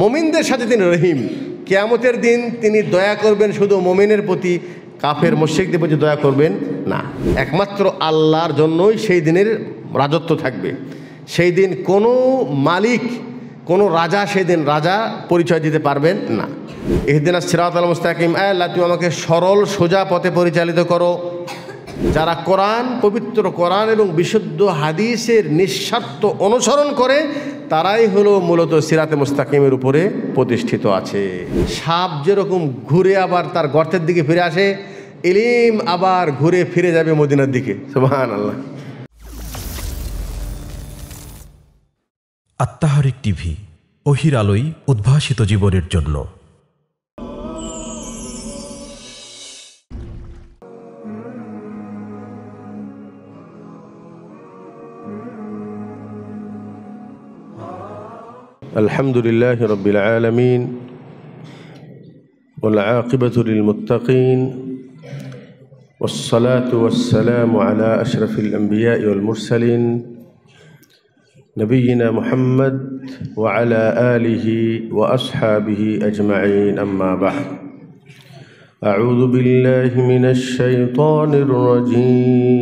মমিনদের সাথে তিনি রহিম কেয়ামতের দিন তিনি দয়া করবেন শুধু মমিনের প্রতি কাফের মস্যিকদের প্রতি দয়া করবেন না একমাত্র আল্লাহর জন্যই সেই দিনের রাজত্ব থাকবে সেই দিন কোনো মালিক কোনো রাজা সেদিন রাজা পরিচয় দিতে পারবেন না আর সিরাত আল মুস্তাকিম আল্লাহ তুমি আমাকে সরল সোজা পথে পরিচালিত করো যারা কোরআন পবিত্র কোরআন এবং বিশুদ্ধ হাদিসের নিঃস্বার্থ অনুসরণ করে তারাই হলো মূলত সিরাতে মুস্তাকিমের উপরে প্রতিষ্ঠিত আছে সাপ যেরকম ঘুরে আবার তার গর্তের দিকে ফিরে আসে ইলিম আবার ঘুরে ফিরে যাবে মদিনার দিকে আল্লাহ আত্মাহারিক টিভি অহির আলোয় উদ্ভাসিত জীবনের জন্য الحمد لله رب العالمين والعاقبة للمتقين والصلاة والسلام على أشرف الأنبياء والمرسلين نبينا محمد وعلى آله وأصحابه أجمعين أما بعد أعوذ بالله من الشيطان الرجيم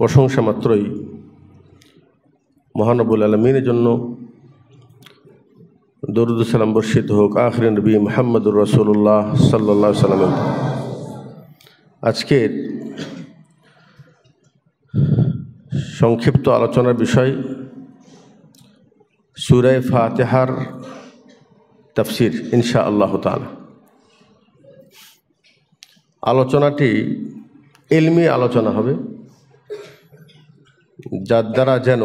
প্রশংসা মাত্রই মহানবুল আলমিনের জন্য দরুদ সালাম বর্ষিত হোক আখরিন নবী মোহাম্মদুর রসুল্লাহ সাল্লা সাল্লামের আজকের সংক্ষিপ্ত আলোচনার বিষয় সুরায় ফাতেহার তফসির ইনশা আল্লাহ তালা আলোচনাটি এলমি আলোচনা হবে যার দ্বারা যেন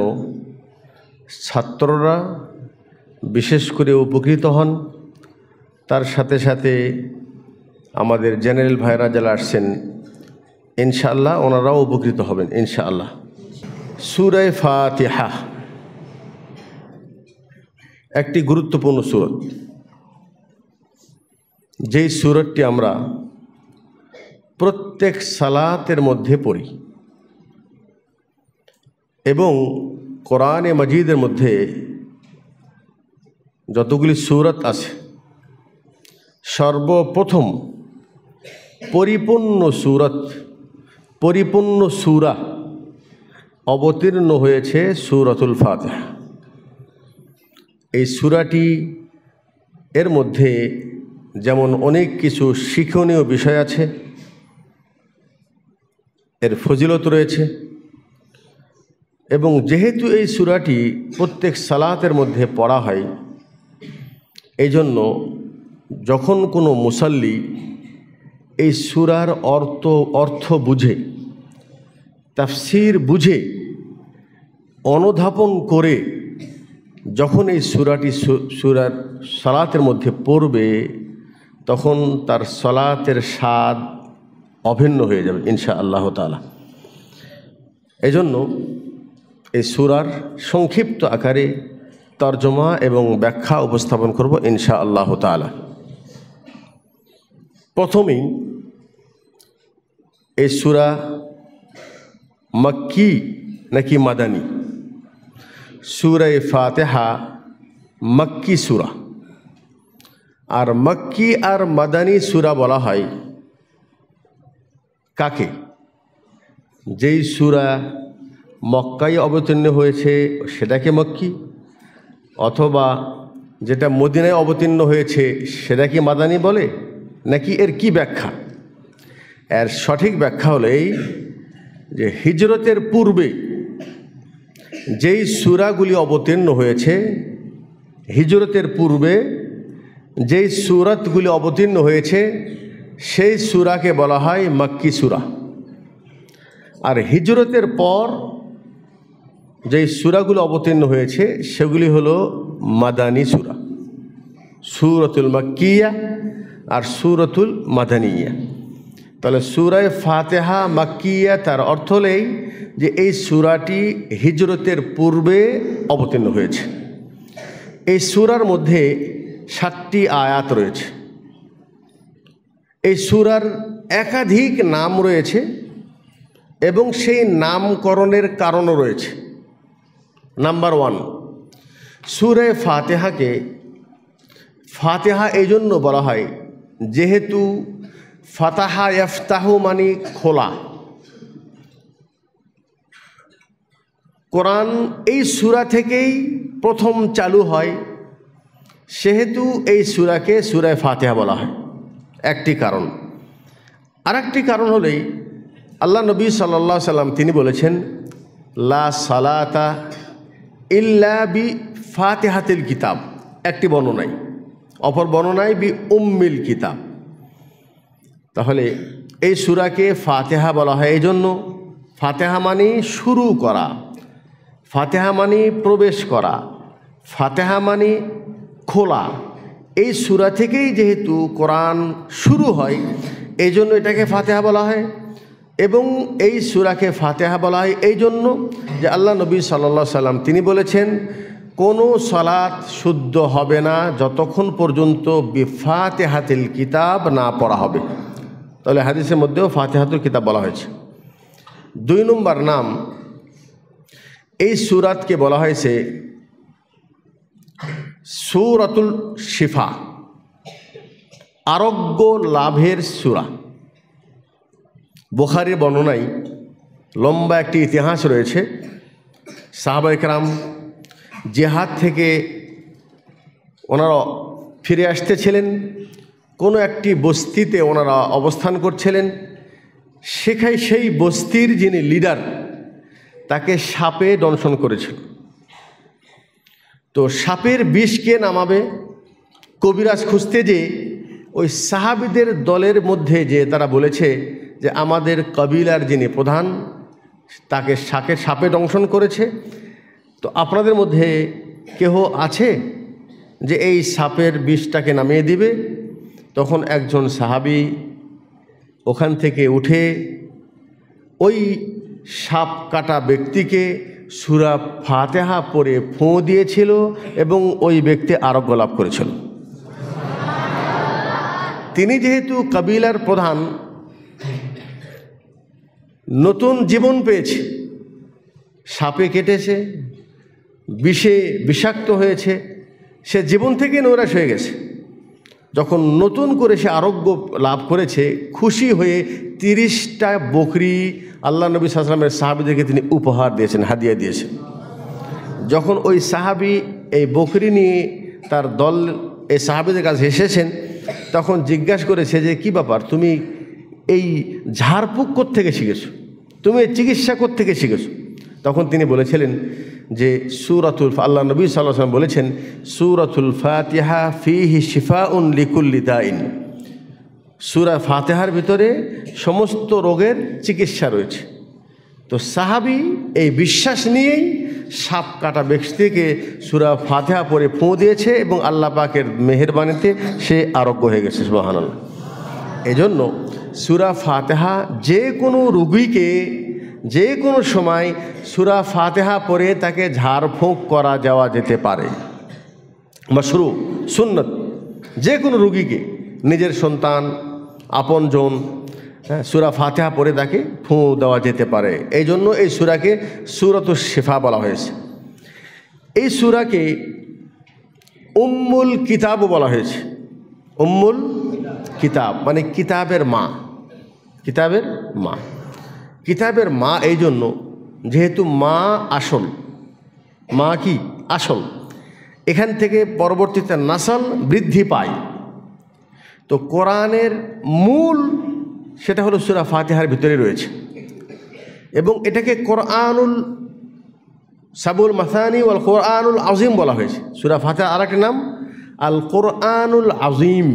ছাত্ররা বিশেষ করে উপকৃত হন তার সাথে সাথে আমাদের জেনারেল ভাইরা যারা আসছেন ইনশাআল্লাহ ওনারাও উপকৃত হবেন ইনশাআল্লাহ সুরায় ফাতিহা একটি গুরুত্বপূর্ণ সুরত যেই সুরতটি আমরা প্রত্যেক সালাতের মধ্যে পড়ি এবং কোরআনে মজিদের মধ্যে যতগুলি সুরত আছে সর্বপ্রথম পরিপূর্ণ সুরত পরিপূর্ণ সুরা অবতীর্ণ হয়েছে সুরতুল ফাতে এই সুরাটি এর মধ্যে যেমন অনেক কিছু শিক্ষণীয় বিষয় আছে এর ফজিলত রয়েছে এবং যেহেতু এই সুরাটি প্রত্যেক সালাতের মধ্যে পড়া হয় এই জন্য যখন কোনো মুসাল্লি এই সুরার অর্থ অর্থ বুঝে তাফসির বুঝে অনুধাপন করে যখন এই সুরাটি সুরার সালাতের মধ্যে পড়বে তখন তার সলাতের স্বাদ অভিন্ন হয়ে যাবে ইনশা আল্লাহ তালা এজন্য এই সুরার সংক্ষিপ্ত আকারে তর্জমা এবং ব্যাখ্যা উপস্থাপন করব ইনশা আল্লাহ তালা প্রথমেই এই সুরা মক্কি নাকি মাদানি সুরে ফাতেহা মক্কি সুরা আর মক্কি আর মাদানি সুরা বলা হয় কাকে যেই সুরা মক্কায় অবতীর্ণ হয়েছে সেটাকে মক্কি অথবা যেটা মদিনায় অবতীর্ণ হয়েছে সেটা কি মাদানি বলে নাকি এর কি ব্যাখ্যা এর সঠিক ব্যাখ্যা হলো এই যে হিজরতের পূর্বে যেই সুরাগুলি অবতীর্ণ হয়েছে হিজরতের পূর্বে যেই সুরাতগুলি অবতীর্ণ হয়েছে সেই সুরাকে বলা হয় মাক্কি সুরা আর হিজরতের পর যে সুরাগুলো অবতীর্ণ হয়েছে সেগুলি হল মাদানী সুরা সুরতুল মাক্কিয়া আর সুরতুল মাদানিয়া তাহলে সুরায় ফাতেহা মাক্কিয়া তার অর্থ হলেই যে এই সুরাটি হিজরতের পূর্বে অবতীর্ণ হয়েছে এই সুরার মধ্যে সাতটি আয়াত রয়েছে এই সুরার একাধিক নাম রয়েছে এবং সেই নামকরণের কারণও রয়েছে নাম্বার ওয়ান সুরে ফাতেহাকে ফাতেহা এই জন্য বলা হয় যেহেতু ফাতাহা ইফতাহ মানে খোলা কোরআন এই সুরা থেকেই প্রথম চালু হয় সেহেতু এই সুরাকে সুরায় ফাতেহা বলা হয় একটি কারণ আরেকটি কারণ হলেই আল্লাহ নবী সাল্লা সাল্লাম তিনি বলেছেন লা সালাতা ইল্লা বি ফাতেহাতিল কিতাব একটি বর্ণনায় অপর বর্ণনায় বি উম্মিল কিতাব তাহলে এই সুরাকে ফাতেহা বলা হয় এই জন্য ফাতেহা মানে শুরু করা ফাতেহা মানে প্রবেশ করা ফাতেহা মানে খোলা এই সুরা থেকেই যেহেতু কোরআন শুরু হয় এই জন্য এটাকে ফাতেহা বলা হয় এবং এই সুরাকে ফাতেহা বলা হয় এই জন্য যে আল্লাহ নবী সাল্লা সাল্লাম তিনি বলেছেন কোনো সালাত শুদ্ধ হবে না যতক্ষণ পর্যন্ত ফাতেহাতিল কিতাব না পড়া হবে তাহলে হাদিসের মধ্যেও ফাতেহাতুল কিতাব বলা হয়েছে দুই নম্বর নাম এই সুরাতকে বলা হয়েছে সুরাতুল শিফা আরোগ্য লাভের সুরা বোখারির বর্ণনায় লম্বা একটি ইতিহাস রয়েছে সাহাবা যে জেহাদ থেকে ওনারা ফিরে আসতেছিলেন কোনো একটি বস্তিতে ওনারা অবস্থান করছিলেন সেখানে সেই বস্তির যিনি লিডার তাকে সাপে দংশন করেছিল তো সাপের বিষকে নামাবে কবিরাজ খুঁজতে যে ওই সাহাবিদের দলের মধ্যে যে তারা বলেছে যে আমাদের কবিলার যিনি প্রধান তাকে শাকে সাপে দংশন করেছে তো আপনাদের মধ্যে কেহ আছে যে এই সাপের বিষটাকে নামিয়ে দিবে তখন একজন সাহাবি ওখান থেকে উঠে ওই সাপ কাটা ব্যক্তিকে সুরা ফাতেহা পরে ফোঁ দিয়েছিল এবং ওই ব্যক্তি আরোগ্য লাভ করেছিল তিনি যেহেতু কবিলার প্রধান নতুন জীবন পেয়েছে সাপে কেটেছে বিষে বিষাক্ত হয়েছে সে জীবন থেকে নৈরাশ হয়ে গেছে যখন নতুন করে সে আরোগ্য লাভ করেছে খুশি হয়ে তিরিশটা বকরি আল্লাহ নবী সাল্লামের সাহাবিদেরকে তিনি উপহার দিয়েছেন হাদিয়া দিয়েছেন যখন ওই সাহাবি এই বকরি নিয়ে তার দল এই সাহাবিদের কাছে এসেছেন তখন জিজ্ঞাসা করেছে যে কি ব্যাপার তুমি এই ঝাড়ফুঁক থেকে শিখেছো তুমি চিকিৎসা থেকে শিখেছো তখন তিনি বলেছিলেন যে সুরাতুল আল্লাহ নবী সাল্লাম বলেছেন সুরাতুল ফাতিহা ফিহি শিফা উন লিকুল্লি দাইন সুরা ফাতেহার ভিতরে সমস্ত রোগের চিকিৎসা রয়েছে তো সাহাবি এই বিশ্বাস নিয়েই সাপ কাটা ব্যক্তিকে সুরা ফাতেহা পরে ফোঁ দিয়েছে এবং আল্লাহ পাকের মেহরবানিতে সে আরোগ্য হয়ে গেছে সুবাহান এজন্য সুরা ফাতেহা যে কোনো রুগীকে যে কোনো সময় সুরা ফাতেহা পরে তাকে ঝাড়ফোঁক করা যাওয়া যেতে পারে মশরু সুন্নত যে কোনো রুগীকে নিজের সন্তান আপনজন হ্যাঁ, সুরা ফাতেহা পরে তাকে ফুঁ দেওয়া যেতে পারে এই জন্য এই সুরাকে সুরত শেফা বলা হয়েছে এই সুরাকে উম্মুল কিতাবও বলা হয়েছে উম্মুল কিতাব মানে কিতাবের মা কিতাবের মা কিতাবের মা এই জন্য যেহেতু মা আসল মা কি আসল এখান থেকে পরবর্তীতে নাসাল বৃদ্ধি পায় তো কোরআনের মূল সেটা হলো সুরা ফাতেহার ভিতরে রয়েছে এবং এটাকে কোরআনুল সাবুল মাসানি ওয়াল কোরআনুল আজিম বলা হয়েছে সুরা ফাতে আর একটা নাম আল কোরআনুল আজিম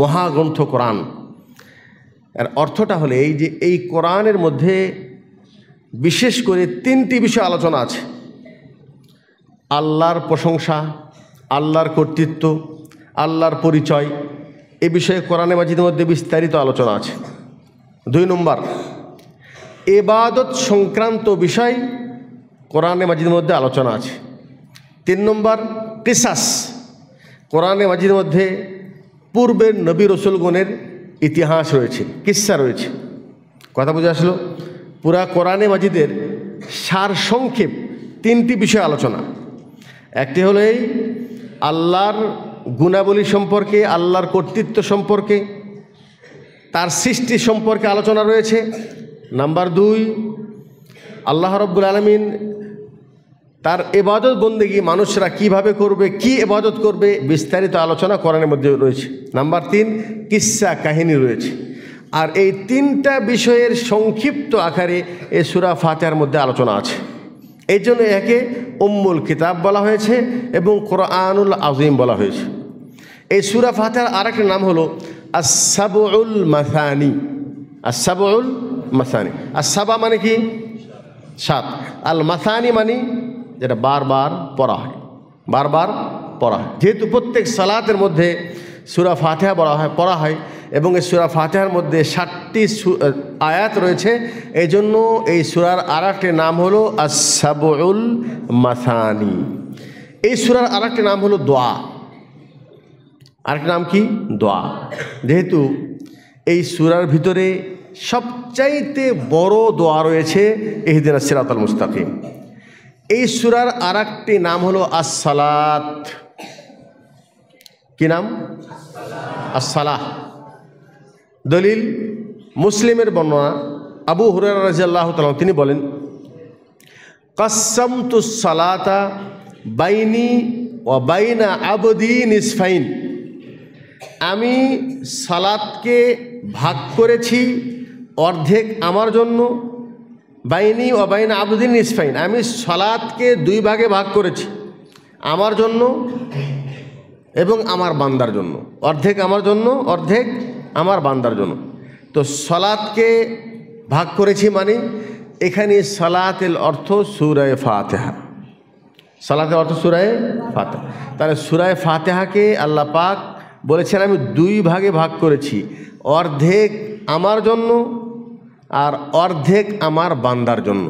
মহাগ্রন্থ কোরআন এর অর্থটা হলে এই যে এই কোরআনের মধ্যে বিশেষ করে তিনটি বিষয় আলোচনা আছে আল্লাহর প্রশংসা আল্লাহর কর্তৃত্ব আল্লাহর পরিচয় এ বিষয়ে কোরআনে মাজিদের মধ্যে বিস্তারিত আলোচনা আছে দুই নম্বর এবাদত সংক্রান্ত বিষয় কোরআনে মাজিদের মধ্যে আলোচনা আছে তিন নম্বর কিসাস কোরআনে মাজিদের মধ্যে পূর্বের নবী রসুলগণের ইতিহাস রয়েছে কিসা রয়েছে কথা বুঝে আসলো পুরা কোরআনে মাজিদের সার সংক্ষেপ তিনটি বিষয় আলোচনা একটি হলো এই আল্লাহর গুণাবলী সম্পর্কে আল্লাহর কর্তৃত্ব সম্পর্কে তার সৃষ্টি সম্পর্কে আলোচনা রয়েছে নাম্বার দুই আল্লাহ রব্বুল আলমিন তার এবাদত বন্দেগি মানুষরা কিভাবে করবে কি এবাদত করবে বিস্তারিত আলোচনা কোরআনের মধ্যে রয়েছে নাম্বার তিন কিসা কাহিনী রয়েছে আর এই তিনটা বিষয়ের সংক্ষিপ্ত আকারে এ সুরা ফাতেহার মধ্যে আলোচনা আছে এই জন্য একে উম্মুল কিতাব বলা হয়েছে এবং কোরআনুল আজিম বলা হয়েছে এই সুরা ফাতেহার একটা নাম হলো আসাবুল মাসানি আসাবুল মাসানি আসাবা মানে কি সাত আল মাসানি মানে যেটা বারবার পড়া হয় বারবার পড়া হয় যেহেতু প্রত্যেক সালাতের মধ্যে সুরা ফাতেহা বলা হয় পড়া হয় এবং এই সুরা ফাতেহার মধ্যে ষাটটি আয়াত রয়েছে এই জন্য এই সুরার আর নাম হলো আসাবুল মাসানি এই সুরার আর নাম হলো দোয়া আরেকটি নাম কি দোয়া যেহেতু এই সুরার ভিতরে সবচাইতে বড় দোয়া রয়েছে এহদিন সিরাতাল মুস্তাকিম এই সুরার আর একটি নাম হলো আসসালাত কি নাম আসসালাহ দলিল মুসলিমের বর্ণনা আবু হুরার রাজিয়াল্লাহ তালাম তিনি বলেন তু সালাতা বাইনি ও বাইনা আবদি নিসফাইন আমি সালাতকে ভাগ করেছি অর্ধেক আমার জন্য বাইনি ও বাইন আবদিন ইসফাইন আমি সলাদকে দুই ভাগে ভাগ করেছি আমার জন্য এবং আমার বান্দার জন্য অর্ধেক আমার জন্য অর্ধেক আমার বান্দার জন্য তো সলাদকে ভাগ করেছি মানে এখানে সলাতের অর্থ সুরায় ফাতেহা সলাতের অর্থ সুরায় ফাতেহা তাহলে সুরায় ফাতেহাকে আল্লাহ পাক বলেছেন আমি দুই ভাগে ভাগ করেছি অর্ধেক আমার জন্য আর অর্ধেক আমার বান্দার জন্য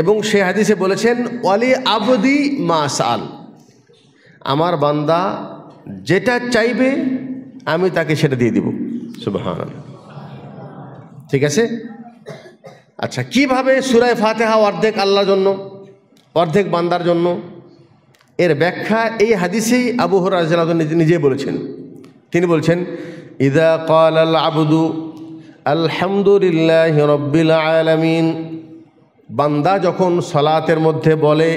এবং সে হাদিসে বলেছেন অলি আবদি মাসাল আমার বান্দা যেটা চাইবে আমি তাকে সেটা দিয়ে দিব সুবহান ঠিক আছে আচ্ছা কিভাবে সুরায় ফাতেহা অর্ধেক আল্লাহর জন্য অর্ধেক বান্দার জন্য এর ব্যাখ্যা এই হাদিসেই আবু হর নিজে বলেছেন তিনি বলছেন ইদা কাল আল আবুদু আলহামদুলিল্লাহ রব্বিল আলমিন বান্দা যখন সলাতের মধ্যে বলে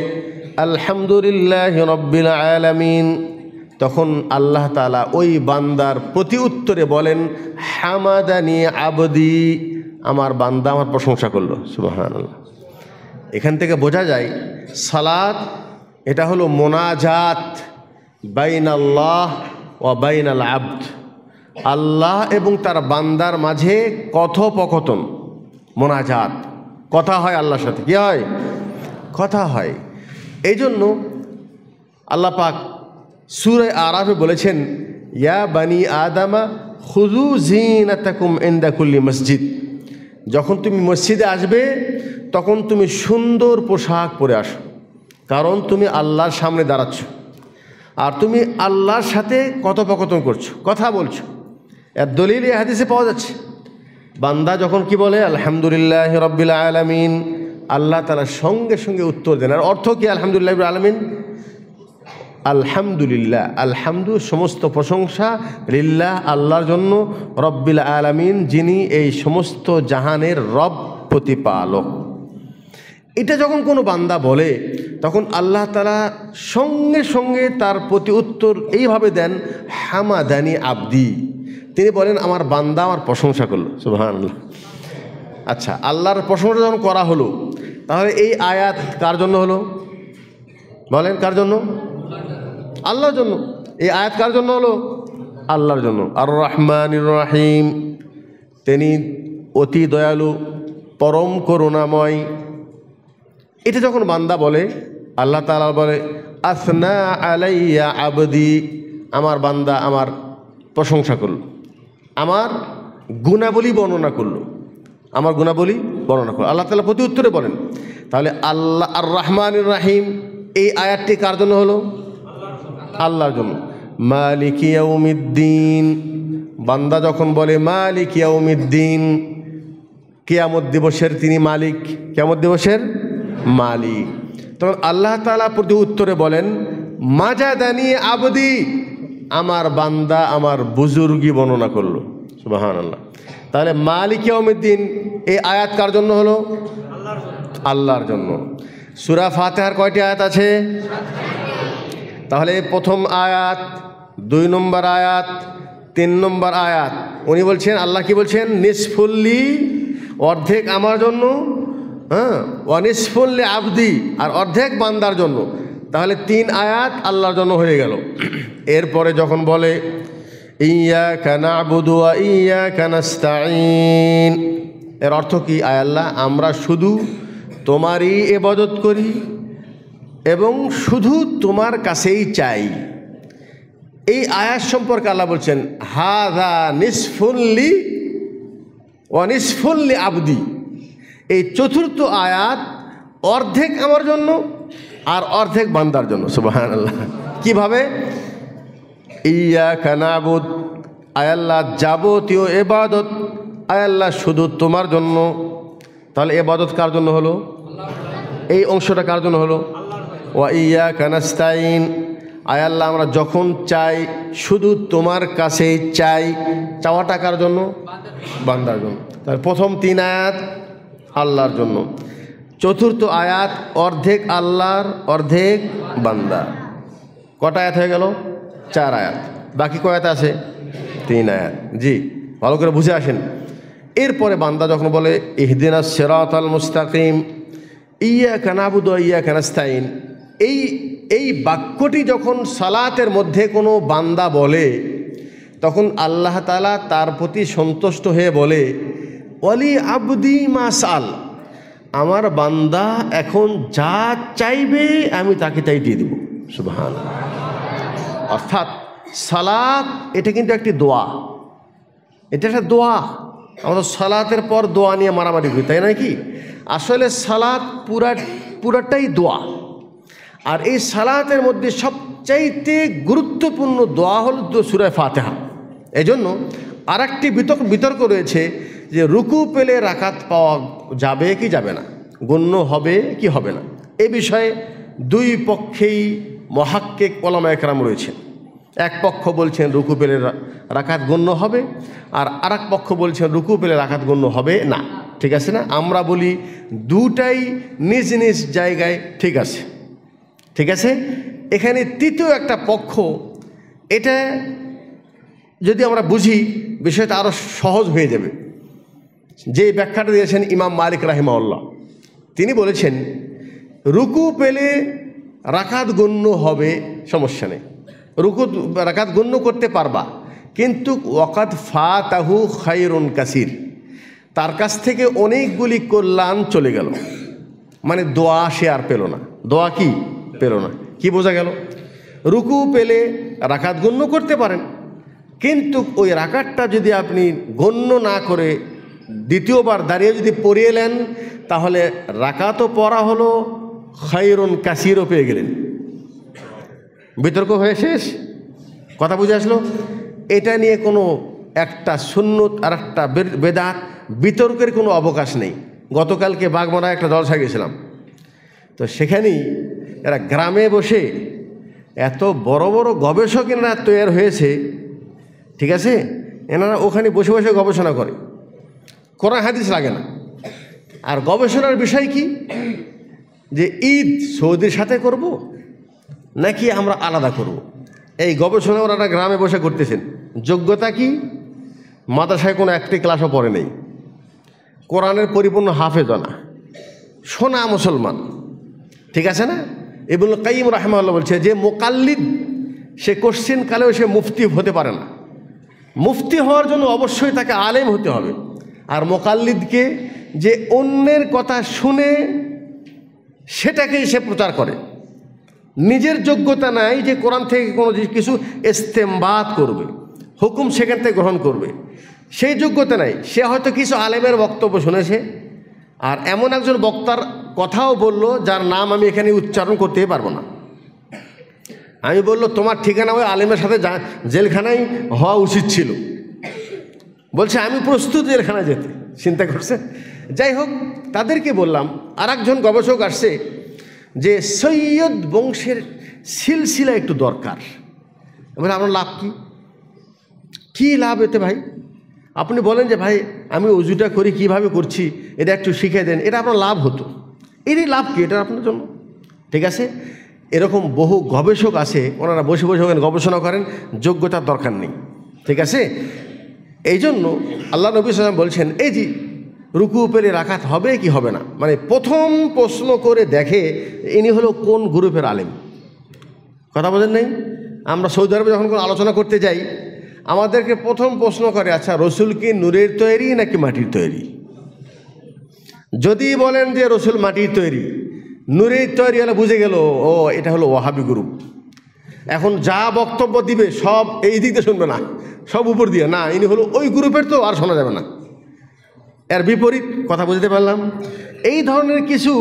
আলহামদুলিল্লাহ রব্বিল আলমিন তখন আল্লাহ তালা ওই বান্দার প্রতি উত্তরে বলেন হামাদানি আবদি আমার বান্দা আমার প্রশংসা করলো সুবাহান এখান থেকে বোঝা যায় সালাত এটা হলো মোনাজাত বাইন আল্লাহ ও বাইন আল আব্দ আল্লাহ এবং তার বান্দার মাঝে কথোপকথন মোনাজাত কথা হয় আল্লাহর সাথে কী হয় কথা হয় এই জন্য আল্লাহ পাক সুরে আরাফে বলেছেন ইয়া বানি আদামা খুজু জিনাতাকুম এন্দাকুল্লি মসজিদ যখন তুমি মসজিদে আসবে তখন তুমি সুন্দর পোশাক পরে আসো কারণ তুমি আল্লাহর সামনে দাঁড়াচ্ছ আর তুমি আল্লাহর সাথে কথোপকথন করছো কথা বলছো এর দলিল এ হাদিসে পাওয়া যাচ্ছে বান্দা যখন কি বলে আলহামদুলিল্লাহ রব্বিল আলমিন আল্লাহ তালা সঙ্গে সঙ্গে উত্তর দেন আর অর্থ কি আলহামদুলিল্লাহ আলমিন আলহামদুলিল্লাহ আলহামদু সমস্ত প্রশংসা লিল্লাহ আল্লাহর জন্য রব্বিল আলমিন যিনি এই সমস্ত জাহানের রব প্রতিপালক এটা যখন কোনো বান্দা বলে তখন আল্লাহ তালা সঙ্গে সঙ্গে তার প্রতি উত্তর এইভাবে দেন হামাদানি আবদি তিনি বলেন আমার বান্দা আমার প্রশংসা করলো সুহান আচ্ছা আল্লাহর প্রশংসা যখন করা হলো তাহলে এই আয়াত কার জন্য হলো বলেন কার জন্য আল্লাহর জন্য এই আয়াত কার জন্য হলো আল্লাহর জন্য আর রহমান রাহিম তিনি অতি দয়ালু পরম করুণাময় এটা যখন বান্দা বলে আল্লাহ তালা বলে আসনা আলাইয়া আবদি আমার বান্দা আমার প্রশংসা করল আমার গুণাবলী বর্ণনা করলো আমার গুণাবলী বর্ণনা করলো আল্লাহ তালা প্রতি উত্তরে বলেন তাহলে আল্লাহ আর রহমান রাহিম এই আয়াতটি কার জন্য হলো আল্লাহর জন্য মালিকিয়াউমিদ্দিন বান্দা যখন বলে মালিকিয়াউমিদ্দিন কেয়ামত দিবসের তিনি মালিক কেয়ামত দিবসের মালিক তখন আল্লাহ তালা প্রতি উত্তরে বলেন মাজা দানি আবদি আমার বান্দা আমার বুজুর্গি বর্ণনা করলো সুবাহান আল্লাহ তাহলে মালিক দিন এই আয়াত কার জন্য হলো আল্লাহর জন্য সুরা ফাতেহার কয়টি আয়াত আছে তাহলে প্রথম আয়াত দুই নম্বর আয়াত তিন নম্বর আয়াত উনি বলছেন আল্লাহ কি বলছেন নিষ্ফুল্লি অর্ধেক আমার জন্য হ্যাঁ অনিষ্ফুল্লি আবদি আর অর্ধেক বান্দার জন্য তাহলে তিন আয়াত আল্লাহর জন্য হয়ে গেল এরপরে যখন বলে ইয়া কানা বুদুয়া ইয়া কানাস্তাইন এর অর্থ কি আয় আল্লাহ আমরা শুধু তোমারই এবাদত করি এবং শুধু তোমার কাছেই চাই এই আয়াত সম্পর্কে আল্লাহ বলছেন হা দা নিসফুল্লি অনিসফুল্লি আবদি এই চতুর্থ আয়াত অর্ধেক আমার জন্য আর অর্ধেক বান্দার জন্য সুবাহান আল্লাহ কীভাবে ইয়া কানাবুদ আয়াল্লাহ যাবতীয় এবাদত আল্লাহ শুধু তোমার জন্য তাহলে এবাদত কার জন্য হলো এই অংশটা কার জন্য হলো ওয়া ইয়া কানাস্তাইন আয়াল্লাহ আমরা যখন চাই শুধু তোমার কাছে চাই চাওয়াটা কার জন্য বান্দার জন্য তাহলে প্রথম তিন আয়াত আল্লাহর জন্য চতুর্থ আয়াত অর্ধেক আল্লাহর অর্ধেক বান্দা কটা আয়াত হয়ে গেল চার আয়াত বাকি কয়াত আছে তিন আয়াত জি ভালো করে বুঝে আসেন এরপরে বান্দা যখন বলে ইহদিনা সেরাত আল মুস্তাকিম ইয়া কানাবুদ ইয়া কানাস্তাইন এই এই বাক্যটি যখন সালাতের মধ্যে কোনো বান্দা বলে তখন আল্লাহ তালা তার প্রতি সন্তুষ্ট হয়ে বলে অলি আবদি মাসাল আমার বান্দা এখন যা চাইবে আমি তাকে তাই দিয়ে দেব সুবহান অর্থাৎ সালাদ এটা কিন্তু একটি দোয়া এটা একটা দোয়া আমাদের সালাতের পর দোয়া নিয়ে মারামারি করি তাই নাকি আসলে সালাত পুরা পুরাটাই দোয়া আর এই সালাতের মধ্যে সবচাইতে গুরুত্বপূর্ণ দোয়া হল সুরায় ফাতেহা এজন্য আর একটি বিতর্ক বিতর্ক রয়েছে যে রুকু পেলে রাখাত পাওয়া যাবে কি যাবে না গণ্য হবে কি হবে না এ বিষয়ে দুই পক্ষেই মহাক্যে ওলামা একরাম রয়েছে এক পক্ষ বলছেন রুকু পেলে রাকাত গণ্য হবে আর আর পক্ষ বলছেন রুকু পেলে রাখাত গণ্য হবে না ঠিক আছে না আমরা বলি দুটাই নিজ নিজ জায়গায় ঠিক আছে ঠিক আছে এখানে তৃতীয় একটা পক্ষ এটা যদি আমরা বুঝি বিষয়টা আরও সহজ হয়ে যাবে যে ব্যাখ্যাটা দিয়েছেন ইমাম মালিক রাহিমাউল্লাহ তিনি বলেছেন রুকু পেলে রাখাত গণ্য হবে সমস্যা নেই রুকু রাখাত গণ্য করতে পারবা কিন্তু ওয়াকাত ফা তাহু খাইরুন কাসির তার কাছ থেকে অনেকগুলি কল্যাণ চলে গেল মানে দোয়া সে আর পেল না দোয়া কি পেল না কি বোঝা গেল রুকু পেলে রাখাত গণ্য করতে পারেন কিন্তু ওই রাখাতটা যদি আপনি গণ্য না করে দ্বিতীয়বার দাঁড়িয়ে যদি পড়িয়ে নেন তাহলে তো পড়া হলো খাইরুন কাশিরও পেয়ে গেলেন বিতর্ক হয়ে শেষ কথা বুঝে আসলো এটা নিয়ে কোনো একটা সুন্নত আর একটা বেদাত বিতর্কের কোনো অবকাশ নেই গতকালকে বাগমারায় একটা জলসা গেছিলাম তো সেখানেই এরা গ্রামে বসে এত বড় বড় গবেষক এনারা তৈরি হয়েছে ঠিক আছে এনারা ওখানে বসে বসে গবেষণা করে কোরআন হাদিস লাগে না আর গবেষণার বিষয় কি যে ঈদ সৌদির সাথে করব নাকি আমরা আলাদা করব। এই গবেষণা ওনারা গ্রামে বসে করতেছেন যোগ্যতা কি মাদ্রাসায় কোনো একটি ক্লাসও পড়ে নেই কোরআনের পরিপূর্ণ হাফেজ না সোনা মুসলমান ঠিক আছে না এবং কাইম রাহমাল বলছে যে মোকাল্লিদ সে কোশ্চিন কালেও সে মুফতি হতে পারে না মুফতি হওয়ার জন্য অবশ্যই তাকে আলেম হতে হবে আর মোকাল্লিদকে যে অন্যের কথা শুনে সেটাকেই সে প্রচার করে নিজের যোগ্যতা নাই যে কোরআন থেকে কোনো কিছু ইস্তেমবাদ করবে হুকুম সেখান থেকে গ্রহণ করবে সেই যোগ্যতা নাই সে হয়তো কিছু আলেমের বক্তব্য শুনেছে আর এমন একজন বক্তার কথাও বলল যার নাম আমি এখানে উচ্চারণ করতেই পারবো না আমি বলল তোমার ঠিকানা ওই আলেমের সাথে জেলখানায় হওয়া উচিত ছিল বলছে আমি প্রস্তুত জেলখানা যেতে চিন্তা করছে যাই হোক তাদেরকে বললাম আর একজন গবেষক আসছে যে সৈয়দ বংশের সিলসিলা একটু দরকার এবার আমার লাভ কি কী লাভ এতে ভাই আপনি বলেন যে ভাই আমি অজুটা করি কিভাবে করছি এটা একটু শিখে দেন এটা আপনার লাভ হতো এরই লাভ কি এটা আপনার জন্য ঠিক আছে এরকম বহু গবেষক আছে ওনারা বসে বসে ওখানে গবেষণা করেন যোগ্যতার দরকার নেই ঠিক আছে এই জন্য আল্লাহ নবী সাল্লাম বলছেন এই জি রুকু পেরে রাখাত হবে কি হবে না মানে প্রথম প্রশ্ন করে দেখে ইনি হলো কোন গ্রুপের আলেম কথা বলেন নাই আমরা সৌদি আরবে যখন কোনো আলোচনা করতে যাই আমাদেরকে প্রথম প্রশ্ন করে আচ্ছা রসুল কি নূরের তৈরি নাকি মাটির তৈরি যদি বলেন যে রসুল মাটির তৈরি নূরের তৈরি হলে বুঝে গেল ও এটা হলো ওয়াহাবি গ্রুপ এখন যা বক্তব্য দিবে সব এই দিক দিয়ে শুনবে না সব উপর দিয়ে না ইনি হলো ওই গ্রুপের তো আর শোনা যাবে না এর বিপরীত কথা বুঝতে পারলাম এই ধরনের কিছু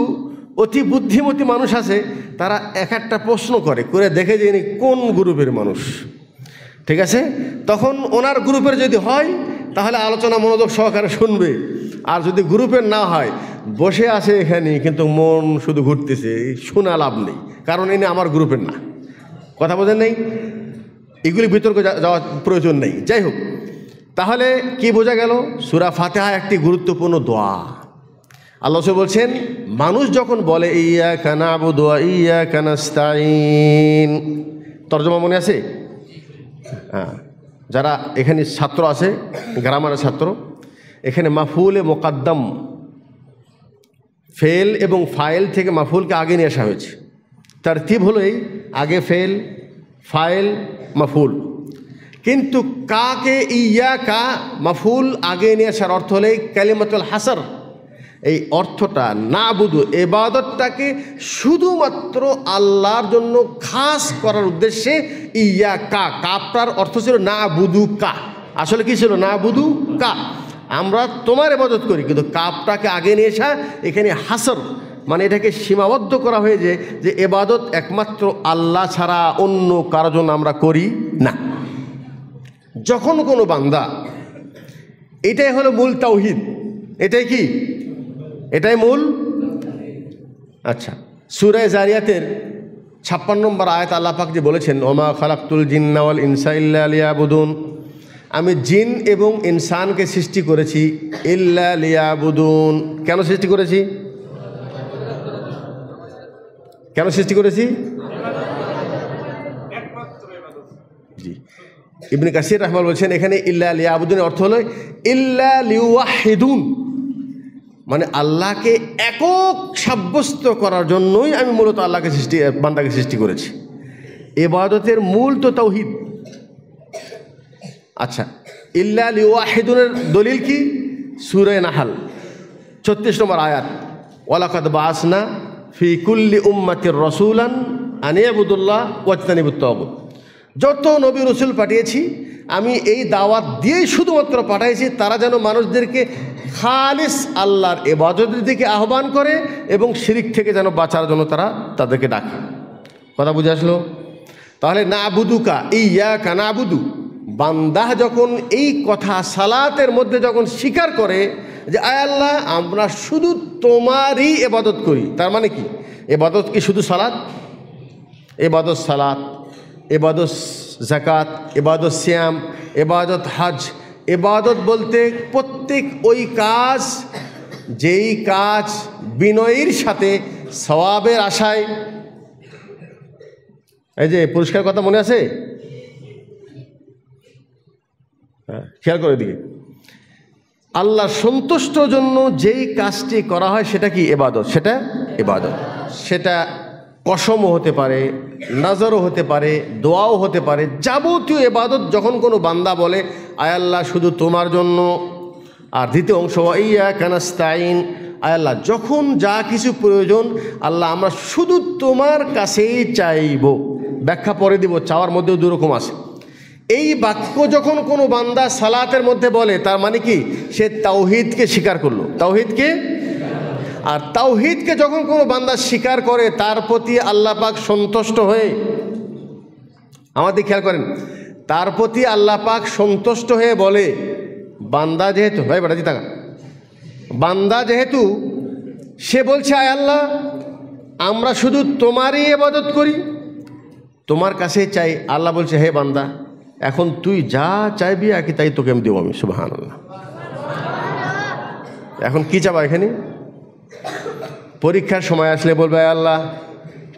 অতি বুদ্ধিমতী মানুষ আছে তারা এক একটা প্রশ্ন করে করে দেখে যে ইনি কোন গ্রুপের মানুষ ঠিক আছে তখন ওনার গ্রুপের যদি হয় তাহলে আলোচনা মনোযোগ সহকারে শুনবে আর যদি গ্রুপের না হয় বসে আছে এখানে কিন্তু মন শুধু ঘুরতেছে শোনা লাভ নেই কারণ ইনি আমার গ্রুপের না কথা বোঝেন নেই এগুলি বিতর্ক যাওয়ার প্রয়োজন নেই যাই হোক তাহলে কি বোঝা গেল সুরা ফাতেহা একটি গুরুত্বপূর্ণ দোয়া আল্লাহ বলছেন মানুষ যখন বলে ইয়া কানা দোয়া ইয়া কানাস্তাইন তর্জমা মনে আছে হ্যাঁ যারা এখানে ছাত্র আছে গ্রামারের ছাত্র এখানে মাফুল এ মোকাদ্দম ফেল এবং ফাইল থেকে মাফুলকে আগে নিয়ে আসা হয়েছে হলো এই আগে ফেল ফাইল মাফুল কিন্তু কাকে ইয়া কা মাফুল আগে নিয়ে আসার অর্থ হলে ক্যালিমাতুল হাসার এই অর্থটা না বুধু এবাদতটাকে শুধুমাত্র আল্লাহর জন্য খাস করার উদ্দেশ্যে ইয়া কা কাপটার অর্থ ছিল না বুধু কা আসলে কি ছিল না বুধু কা আমরা তোমার এবাদত করি কিন্তু কাপটাকে আগে নিয়ে আসা এখানে হাসর মানে এটাকে সীমাবদ্ধ করা হয়েছে যে এবাদত একমাত্র আল্লাহ ছাড়া অন্য কারজন আমরা করি না যখন কোনো বান্দা এটাই হলো মূল তাওহিদ এটাই কি এটাই মূল আচ্ছা সুরায় জারিয়াতের ছাপ্পান্ন নম্বর আয়াত আল্লাপাক যে বলেছেন ওমা খালাক্তুল জিন্নাওয়াল ইনসাইল্লা আলিয়াবুদুন আমি জিন এবং ইনসানকে সৃষ্টি করেছি ইল্লা লিয়াবুদুন কেন সৃষ্টি করেছি কেন সৃষ্টি করেছি জি ইবনে কাসির রহমান বলছেন এখানে ইল্লা আবুদ্দিনের অর্থ হল ইল্লা লিউদুন মানে আল্লাহকে একক সাব্যস্ত করার জন্যই আমি মূলত আল্লাহকে সৃষ্টি বান্দাকে সৃষ্টি করেছি এবাদতের মূল তো তৌহিদ আচ্ছা ইল্লা লিওয়াহিদুনের দলিল কি সুরে নাহাল ছত্রিশ নম্বর আয়াত ওয়ালাকাত বাসনা ফি কুল্লি উম্মাতির রসুলান আনিয়াবুদুল্লাহ ওয়াজতানিবুত্তাবুদ যত নবী রসুল পাঠিয়েছি আমি এই দাওয়াত দিয়েই শুধুমাত্র পাঠাইছি তারা যেন মানুষদেরকে খালিস আল্লাহর এবাজতের দিকে আহ্বান করে এবং শিরিক থেকে যেন বাঁচার জন্য তারা তাদেরকে ডাকে কথা বুঝে আসলো তাহলে না বুদুকা ইয়া কা না বুদু বান্দাহ যখন এই কথা সালাতের মধ্যে যখন স্বীকার করে যে আয় আল্লাহ আমরা শুধু তোমারই এবাদত করি তার মানে কি এবাদত কি শুধু সালাত এবাদত সালাত এবাদত জাকাত এবাদত শ্যাম এবাদত হাজ এবাদত বলতে প্রত্যেক ওই কাজ যেই কাজ বিনয়ের সাথে সবাবের আশায় এই যে পুরস্কার কথা মনে আছে হ্যাঁ, খেয়াল করে দিকে আল্লাহ সন্তুষ্ট জন্য যেই কাজটি করা হয় সেটা কি এবাদত সেটা এবাদত সেটা কসমও হতে পারে নাজরও হতে পারে দোয়াও হতে পারে যাবতীয় এবাদত যখন কোনো বান্দা বলে আয় আল্লাহ শুধু তোমার জন্য আর দ্বিতীয় অংশ ইয়া কানাস্তাইন আয় আল্লাহ যখন যা কিছু প্রয়োজন আল্লাহ আমরা শুধু তোমার কাছেই চাইব ব্যাখ্যা পরে দিব চাওয়ার মধ্যেও দুরকম আছে এই বাক্য যখন কোনো বান্দা সালাতের মধ্যে বলে তার মানে কি সে তাওহিদকে স্বীকার করলো তাওহিদকে আর তাওহিদকে যখন কোনো বান্দা স্বীকার করে তার প্রতি আল্লাহ পাক সন্তুষ্ট হয়ে আমাদের খেয়াল করেন তার প্রতি আল্লাহ পাক সন্তুষ্ট হয়ে বলে বান্দা যেহেতু হয় বেটা জিতা বান্দা যেহেতু সে বলছে আয় আল্লাহ আমরা শুধু তোমারই এবাদত করি তোমার কাছে চাই আল্লাহ বলছে হে বান্দা এখন তুই যা চাইবি কি তাই তোকে আমি দেবো আমি সুবাহান এখন কি চাবা এখানে পরীক্ষার সময় আসলে বলবে আল্লাহ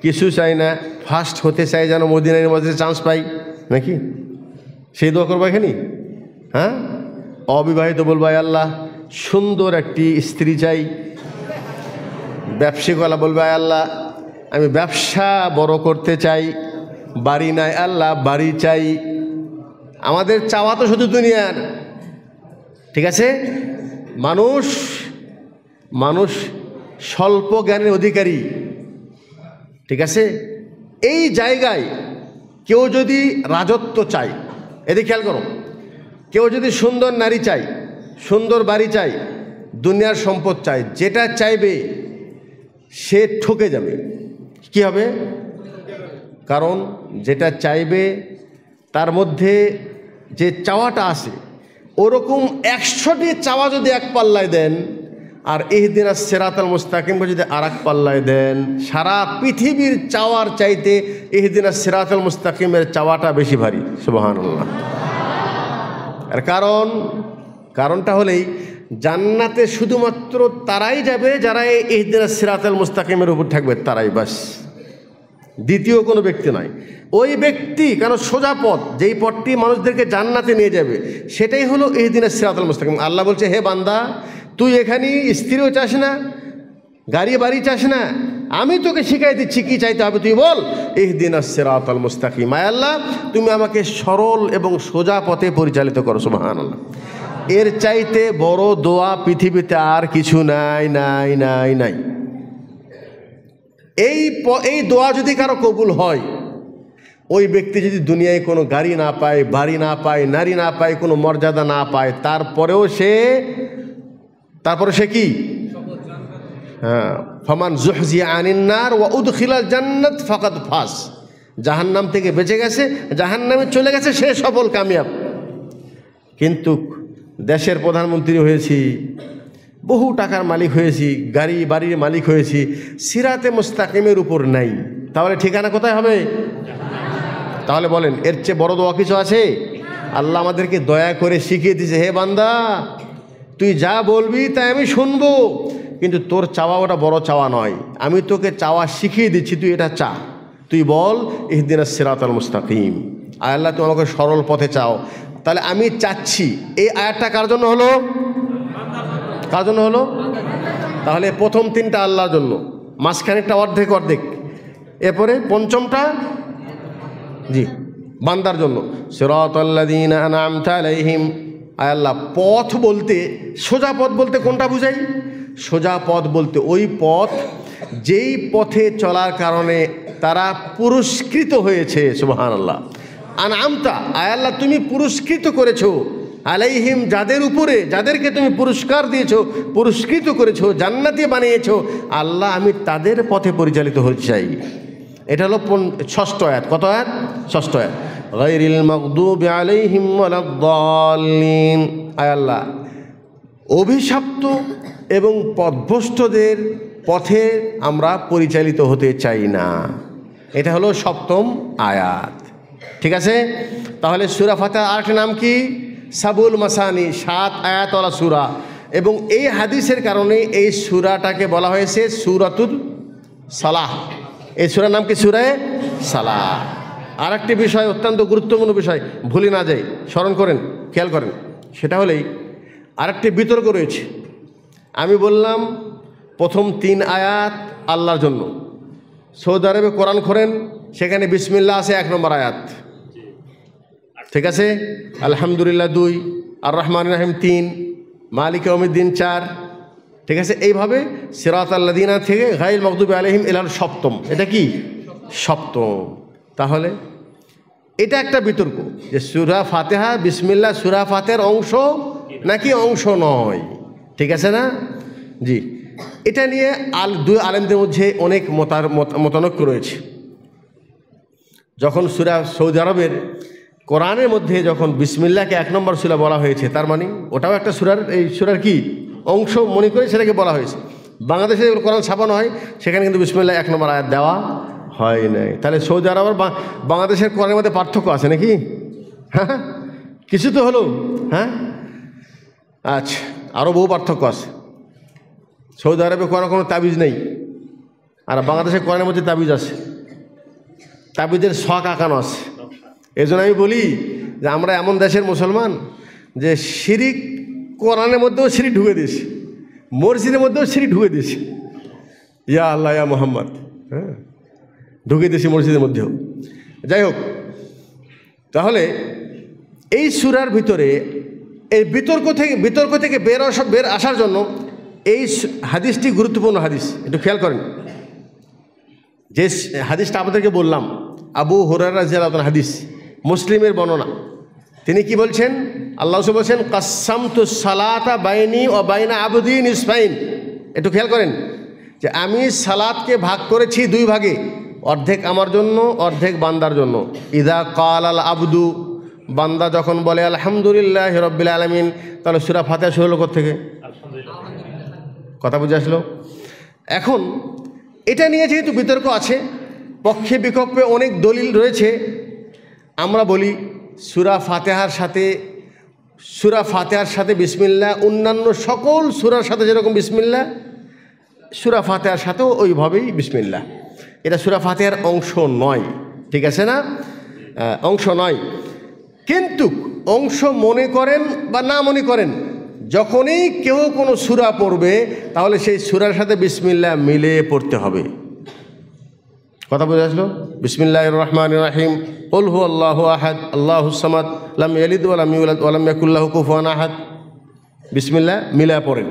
কিছু চাই না ফার্স্ট হতে চাই যেন মদিনার মধ্যে চান্স পাই নাকি সেই দোয়া করবো এখানে হ্যাঁ অবিবাহিত বলবো আল্লাহ সুন্দর একটি স্ত্রী চাই ব্যবসায়ী গলা বলবে আল্লাহ আমি ব্যবসা বড় করতে চাই বাড়ি নাই আল্লাহ বাড়ি চাই আমাদের চাওয়া তো শুধু দুনিয়ার ঠিক আছে মানুষ মানুষ স্বল্প জ্ঞানের অধিকারী ঠিক আছে এই জায়গায় কেউ যদি রাজত্ব চায় এদিকে খেয়াল করো কেউ যদি সুন্দর নারী চায় সুন্দর বাড়ি চায় দুনিয়ার সম্পদ চায় যেটা চাইবে সে ঠকে যাবে কি হবে কারণ যেটা চাইবে তার মধ্যে যে চাওয়াটা আসে ওরকম একশোটি চাওয়া যদি এক পাল্লায় দেন আর এহদিন আর সেরাতাল মুস্তাকিমকে যদি আর এক পাল্লায় দেন সারা পৃথিবীর চাওয়ার চাইতে এহদিন আর সেরাতাল মুস্তাকিমের চাওয়াটা বেশি ভারী সুবাহান্লাহ আর কারণ কারণটা হলেই জান্নাতে শুধুমাত্র তারাই যাবে যারা এহদিন আর সিরাতাল মুস্তাকিমের উপর থাকবে তারাই বাস দ্বিতীয় কোনো ব্যক্তি নয় ওই ব্যক্তি কেন সোজা পথ যেই পথটি মানুষদেরকে জান্নাতে নিয়ে যাবে সেটাই হলো এই দিনের সিরাতুল মুস্তাকিম আল্লাহ বলছে হে বান্দা তুই এখানে স্ত্রীও চাস না গাড়ি বাড়ি চাস না আমি তোকে শিখাই দিচ্ছি কী চাইতে হবে তুই বল এই দিন সিরাতুল মুস্তাকিম আল্লাহ তুমি আমাকে সরল এবং সোজা পথে পরিচালিত করো সুমাহান আল্লাহ এর চাইতে বড় দোয়া পৃথিবীতে আর কিছু নাই নাই নাই নাই এই এই দোয়া যদি কারো কবুল হয় ওই ব্যক্তি যদি দুনিয়ায় কোনো গাড়ি না পায় বাড়ি না পায় নারী না পায় কোনো মর্যাদা না পায় তারপরেও সে তারপরে সে কি হ্যাঁ ফমান জুহজিয়া জান্নাত ফকাত ফাস জাহান্নাম থেকে বেঁচে গেছে জাহান্নামে চলে গেছে সে সফল কামিয়াব কিন্তু দেশের প্রধানমন্ত্রী হয়েছি বহু টাকার মালিক হয়েছি গাড়ি বাড়ির মালিক হয়েছি সিরাতে মোস্তাকিমের উপর নাই তাহলে ঠিকানা কোথায় হবে তাহলে বলেন এর চেয়ে বড় দোয়া কিছু আছে আল্লাহ আমাদেরকে দয়া করে শিখিয়ে দিছে হে বান্দা তুই যা বলবি তাই আমি শুনবো কিন্তু তোর চাওয়া ওটা বড় চাওয়া নয় আমি তোকে চাওয়া শিখিয়ে দিচ্ছি তুই এটা চা তুই বল ইহদিন সিরাত আল মুস্তাকিম আল্লাহ তুমি আমাকে সরল পথে চাও তাহলে আমি চাচ্ছি এই আয়াতটা কার জন্য হলো কার জন্য হলো তাহলে প্রথম তিনটা আল্লাহর জন্য মাঝখানেরটা অর্ধেক অর্ধেক এরপরে পঞ্চমটা জি বান্দার জন্য দিন আনআমতা আলাইহিম আয় আল্লাহ পথ বলতে সোজা পথ বলতে কোনটা বুঝাই সোজা পথ বলতে ওই পথ যেই পথে চলার কারণে তারা পুরস্কৃত হয়েছে আল্লাহ আনআমতা আয় আল্লাহ তুমি পুরস্কৃত করেছো আলাইহিম যাদের উপরে যাদেরকে তুমি পুরস্কার দিয়েছ পুরস্কৃত করেছ জান্নাতি বানিয়েছ আল্লাহ আমি তাদের পথে পরিচালিত হতে চাই এটা হলো ষষ্ঠ আয়াত কত আয়াত ষষ্ঠ আয়াত গাইরিল মকদুব আলাইহিম ওয়ালাদ্দালিন আল্লাহ অভিশপ্ত এবং পথভ্রষ্টদের পথে আমরা পরিচালিত হতে চাই না এটা হলো সপ্তম আয়াত ঠিক আছে তাহলে সুরাফাতা আট নাম কি সাবুল মাসানি সাত আয়াতলা সুরা এবং এই হাদিসের কারণে এই সুরাটাকে বলা হয়েছে সুরাতুল সালাহ এই সুরার নাম কি সুরায় সালাহ আর একটি বিষয় অত্যন্ত গুরুত্বপূর্ণ বিষয় ভুলে না যাই স্মরণ করেন খেয়াল করেন সেটা হলেই আরেকটি বিতর্ক রয়েছে আমি বললাম প্রথম তিন আয়াত আল্লাহর জন্য সৌদি আরবে কোরআন করেন সেখানে বিসমিল্লা আছে এক নম্বর আয়াত ঠিক আছে আলহামদুলিল্লাহ দুই আর রহমান রাহিম তিন মালিক অমিদ্দিন চার ঠিক আছে এইভাবে সিরাত আল্লাদিনা থেকে গাইল মকদুব আলহিম এলার সপ্তম এটা কি সপ্তম তাহলে এটা একটা বিতর্ক যে সুরা ফাতেহা বিসমিল্লা সুরা ফাতেহার অংশ নাকি অংশ নয় ঠিক আছে না জি এটা নিয়ে আল দুই আলেমদের মধ্যে অনেক মতার মতানক্য রয়েছে যখন সুরা সৌদি আরবের কোরআনের মধ্যে যখন বিসমিল্লাকে এক নম্বর সুরা বলা হয়েছে তার মানে ওটাও একটা সুরার এই সুরার কি অংশ মনে করে সেটাকে বলা হয়েছে বাংলাদেশে কোরআন ছাপানো হয় সেখানে কিন্তু বিসমিল্লা এক নম্বর আয়াত দেওয়া হয় নাই তাহলে সৌদি আরব আর বাংলাদেশের কোরআনের মধ্যে পার্থক্য আছে নাকি হ্যাঁ, হ্যাঁ। কিছু তো হলো হ্যাঁ আচ্ছা আরও বহু পার্থক্য আছে সৌদি আরবে কোরআন কোনো তাবিজ নেই আর বাংলাদেশের কোরআনের মধ্যে তাবিজ আছে তাবিজের শখ আঁকানো আছে এজন্য আমি বলি যে আমরা এমন দেশের মুসলমান যে শিরিক কোরআনের মধ্যেও সিঁড়ি ঢুকে দিয়েছে মসজিদের মধ্যেও সিঁড়ি ঢুকে দিয়েছে ইয়া আল্লাহ ইয়া মোহাম্মদ হ্যাঁ ঢুকে দিয়েছি মসজিদের মধ্যেও যাই হোক তাহলে এই সুরার ভিতরে এই বিতর্ক থেকে বিতর্ক থেকে বের আসা বের আসার জন্য এই হাদিসটি গুরুত্বপূর্ণ হাদিস একটু খেয়াল করেন যে হাদিসটা আপনাদেরকে বললাম আবু হরার রাজিয়াল হাদিস মুসলিমের বর্ণনা তিনি কি বলছেন আল্লাহ বলছেন কাসাম তু সালাতা বাইনি ও বাইনা আবুদ্দিন ইসফাইন একটু খেয়াল করেন যে আমি সালাদকে ভাগ করেছি দুই ভাগে অর্ধেক আমার জন্য অর্ধেক বান্দার জন্য ইদা কাল আল আবদু বান্দা যখন বলে আলহামদুলিল্লাহ হিরব্বিল আলমিন তাহলে সুরা ফাতে শুরু হলো থেকে কথা বুঝে আসলো এখন এটা নিয়ে যেহেতু বিতর্ক আছে পক্ষে বিকল্পে অনেক দলিল রয়েছে আমরা বলি সুরা ফাতেহার সাথে সুরা ফাতেহার সাথে বিসমিল্লা অন্যান্য সকল সুরার সাথে যেরকম বিসমিল্লা সুরা ফাতেহার সাথেও ওইভাবেই বিসমিল্লা এটা সুরা ফাতেহার অংশ নয় ঠিক আছে না অংশ নয় কিন্তু অংশ মনে করেন বা না মনে করেন যখনই কেউ কোনো সুরা পড়বে তাহলে সেই সুরার সাথে বিসমিল্লা মিলে পড়তে হবে কথা বুঝে আসলো বিসমিল্লাহ রহমান রাহিম উল হু আল্লাহ আহাদ আল্লাহ হুসামাদ আলাম ইয়ালিদ আলাম ইউলাদ ওয়ালাম ইয়াকুল্লাহ কুফুয়ান আহাদ বিসমিল্লাহ মিলা পড়েন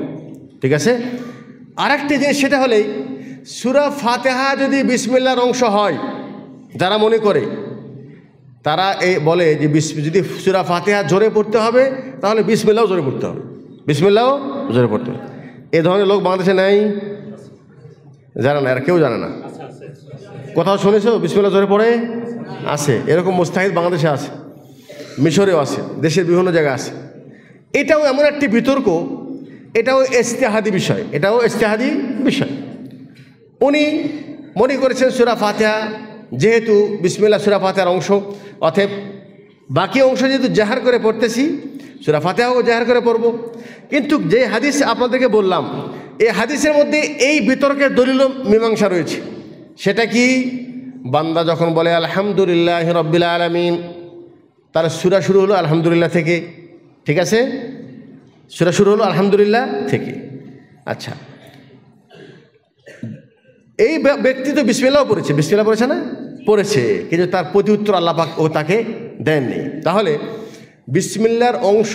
ঠিক আছে আরেকটি জিনিস সেটা হলেই সুরা ফাতেহা যদি বিসমিল্লার অংশ হয় যারা মনে করে তারা এই বলে যে যদি সুরা ফাতেহা জোরে পড়তে হবে তাহলে বিসমিল্লাও জোরে পড়তে হবে বিসমিল্লাও জোরে পড়তে হবে এ ধরনের লোক বাংলাদেশে নাই জানে না আর কেউ জানে না কথা শুনেছো বিসমিল্লা জোরে পড়ে আছে এরকম মুস্তাহিদ বাংলাদেশে আছে মিশরেও আছে দেশের বিভিন্ন জায়গায় আছে এটাও এমন একটি বিতর্ক এটাও ইস্তেহাদি বিষয় এটাও ইস্তেহাদি বিষয় উনি মনে করেছেন সুরা ফাতেহা যেহেতু বিসমিল্লা সুরা ফাতেহার অংশ অথব বাকি অংশ যেহেতু জাহার করে পড়তেছি সুরা ফাতেহাও জাহার করে পড়ব কিন্তু যে হাদিস আপনাদেরকে বললাম এই হাদিসের মধ্যে এই বিতর্কের দলিল মীমাংসা রয়েছে সেটা কি বান্দা যখন বলে আলহামদুলিল্লাহ রব্বিল্লা আলমিন তার সুরা শুরু হলো আলহামদুলিল্লাহ থেকে ঠিক আছে সুরা শুরু হলো আলহামদুলিল্লাহ থেকে আচ্ছা এই ব্যক্তি তো বিসমিল্লাও পড়েছে বিসমিল্লা পড়েছে না পড়েছে কিন্তু তার প্রতি উত্তর আল্লাপাক ও তাকে দেননি তাহলে বিসমিল্লার অংশ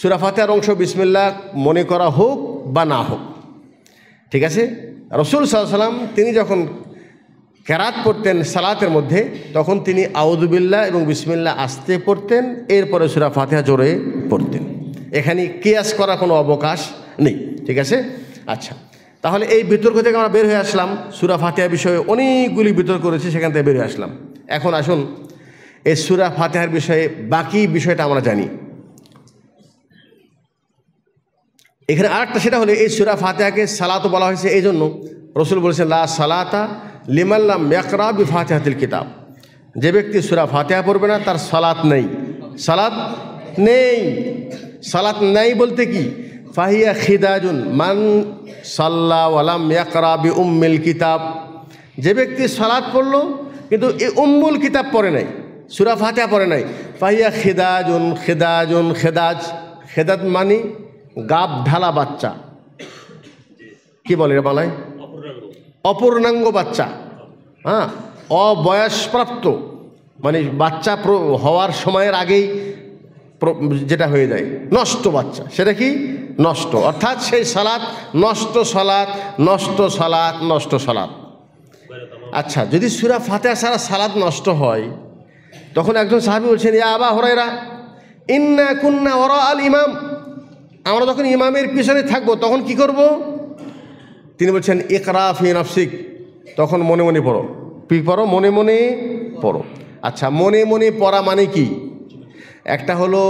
সুরাফাতের অংশ বিসমিল্লা মনে করা হোক বা না হোক ঠিক আছে রসুল সাল্লাম তিনি যখন কেরাত পড়তেন সালাতের মধ্যে তখন তিনি আউদুবিল্লা এবং বিসমিল্লা আসতে পড়তেন এরপরে সুরা ফাতেহা জোরে পড়তেন এখানে কেয়াস করা কোনো অবকাশ নেই ঠিক আছে আচ্ছা তাহলে এই বিতর্ক থেকে আমরা বের হয়ে আসলাম সুরা ফাতেহা বিষয়ে অনেকগুলি বিতর্ক রয়েছে সেখান থেকে বের হয়ে আসলাম এখন আসুন এই সুরা ফাতেহার বিষয়ে বাকি বিষয়টা আমরা জানি এখানে আরেকটা সেটা হলে এই সুরা ফাতেহাকে সালাত বলা হয়েছে এই জন্য রসুল বলেছেন লা সালাতা লিমাল্লাম মেকরা বি ফাতেহাতিল কিতাব যে ব্যক্তি সুরা ফাতেহা পড়বে না তার সালাত নেই সালাত নেই সালাত নেই বলতে কি ফাহিয়া খিদাজুন মান সাল্লা ওয়ালাম বি উম্মিল কিতাব যে ব্যক্তি সালাত পড়ল কিন্তু এই উম্মুল কিতাব পড়ে নাই সুরা ফাতেহা পড়ে নাই ফাহিয়া খিদাজুন খেদাজুন খেদাজ খেদাত মানি গাব ঢালা বাচ্চা কি বলে রে বাংলায় অপূর্ণাঙ্গ বাচ্চা হ্যাঁ অবয়সপ্রাপ্ত মানে বাচ্চা হওয়ার সময়ের আগেই যেটা হয়ে যায় নষ্ট বাচ্চা সেটা কি নষ্ট অর্থাৎ সেই সালাদ নষ্ট সালাদ নষ্ট সালাদ নষ্ট সালাদ আচ্ছা যদি সুরা ফাতে সারা সালাদ নষ্ট হয় তখন একজন সাহাবি বলছেন ইয়া আবা হরাইরা ইন্না কুন্না ওরা আল ইমাম আমরা যখন ইমামের পিছনে থাকবো তখন কি করব তিনি বলছেন একরা ফি নাফসিক তখন মনে মনে পড়ো কি পড়ো মনে মনে পড়ো আচ্ছা মনে মনে পড়া মানে কি একটা হলো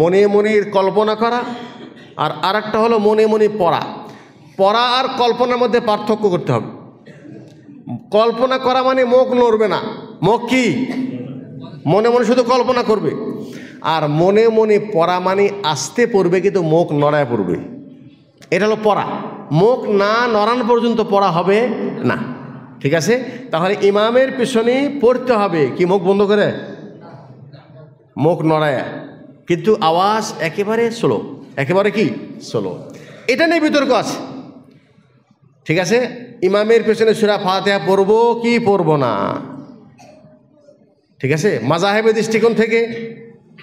মনে মনে কল্পনা করা আর আর একটা হলো মনে মনে পড়া পড়া আর কল্পনার মধ্যে পার্থক্য করতে হবে কল্পনা করা মানে মুখ নড়বে না মুখ কি মনে মনে শুধু কল্পনা করবে আর মনে মনে পড়া মানে আসতে পড়বে কিন্তু মুখ নড়ায় পড়বে এটা হলো পড়া মুখ না নড়ান পর্যন্ত পড়া হবে না ঠিক আছে তাহলে ইমামের পিছনে পড়তে হবে কি মুখ বন্ধ করে মুখ নড়ায় কিন্তু আওয়াজ একেবারে স্লো একেবারে কি স্লো এটা নিয়ে বিতর্ক আছে ঠিক আছে ইমামের পেছনে সুরা ফাতেহা পড়বো কি পড়বো না ঠিক আছে মাজাহেবের দৃষ্টিকোণ থেকে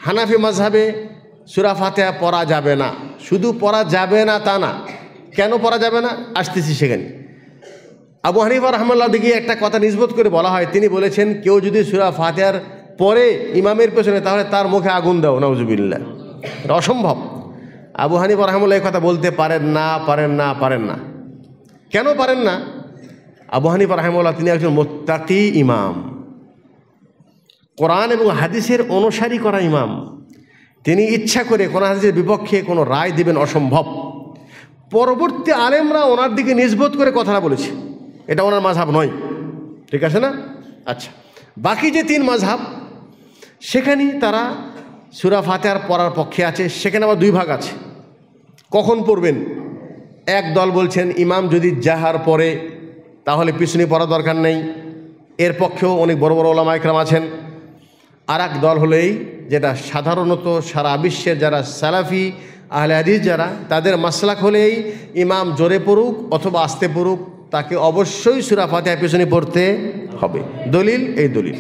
হানাফি মাঝহাবে সুরা ফাতেহা পড়া যাবে না শুধু পড়া যাবে না তা না কেন পড়া যাবে না আসতেছি সেখানে আবু হানিফা রহমাল্লা দিকে একটা কথা নিষ্বোধ করে বলা হয় তিনি বলেছেন কেউ যদি সুরা ফাতেহার পরে ইমামের পেছনে তাহলে তার মুখে আগুন দেও দাও এটা অসম্ভব আবু হানিফা এই কথা বলতে পারেন না পারেন না পারেন না কেন পারেন না আবু হানিফা রহমাল্লাহ তিনি একজন মোত্তাকি ইমাম কোরআন এবং হাদিসের অনুসারী করা ইমাম তিনি ইচ্ছা করে কোন হাদিসের বিপক্ষে কোনো রায় দেবেন অসম্ভব পরবর্তী আলেমরা ওনার দিকে নিজবোধ করে কথাটা বলেছে এটা ওনার মাঝহাব নয় ঠিক আছে না আচ্ছা বাকি যে তিন মাঝহাব সেখানেই তারা সুরা ফাতেহার পড়ার পক্ষে আছে সেখানে আবার দুই ভাগ আছে কখন পড়বেন এক দল বলছেন ইমাম যদি জাহার পরে তাহলে পিছনে পড়ার দরকার নেই এর পক্ষেও অনেক বড় বড় ওলামা একরাম আছেন আর এক দল হলেই যেটা সাধারণত সারা বিশ্বের যারা সালাফি আহলে হাদিস যারা তাদের মাসলাক হলেই ইমাম জোরে পড়ুক অথবা আসতে পড়ুক তাকে অবশ্যই সুরা ফাতেহা পিছনে পড়তে হবে দলিল এই দলিল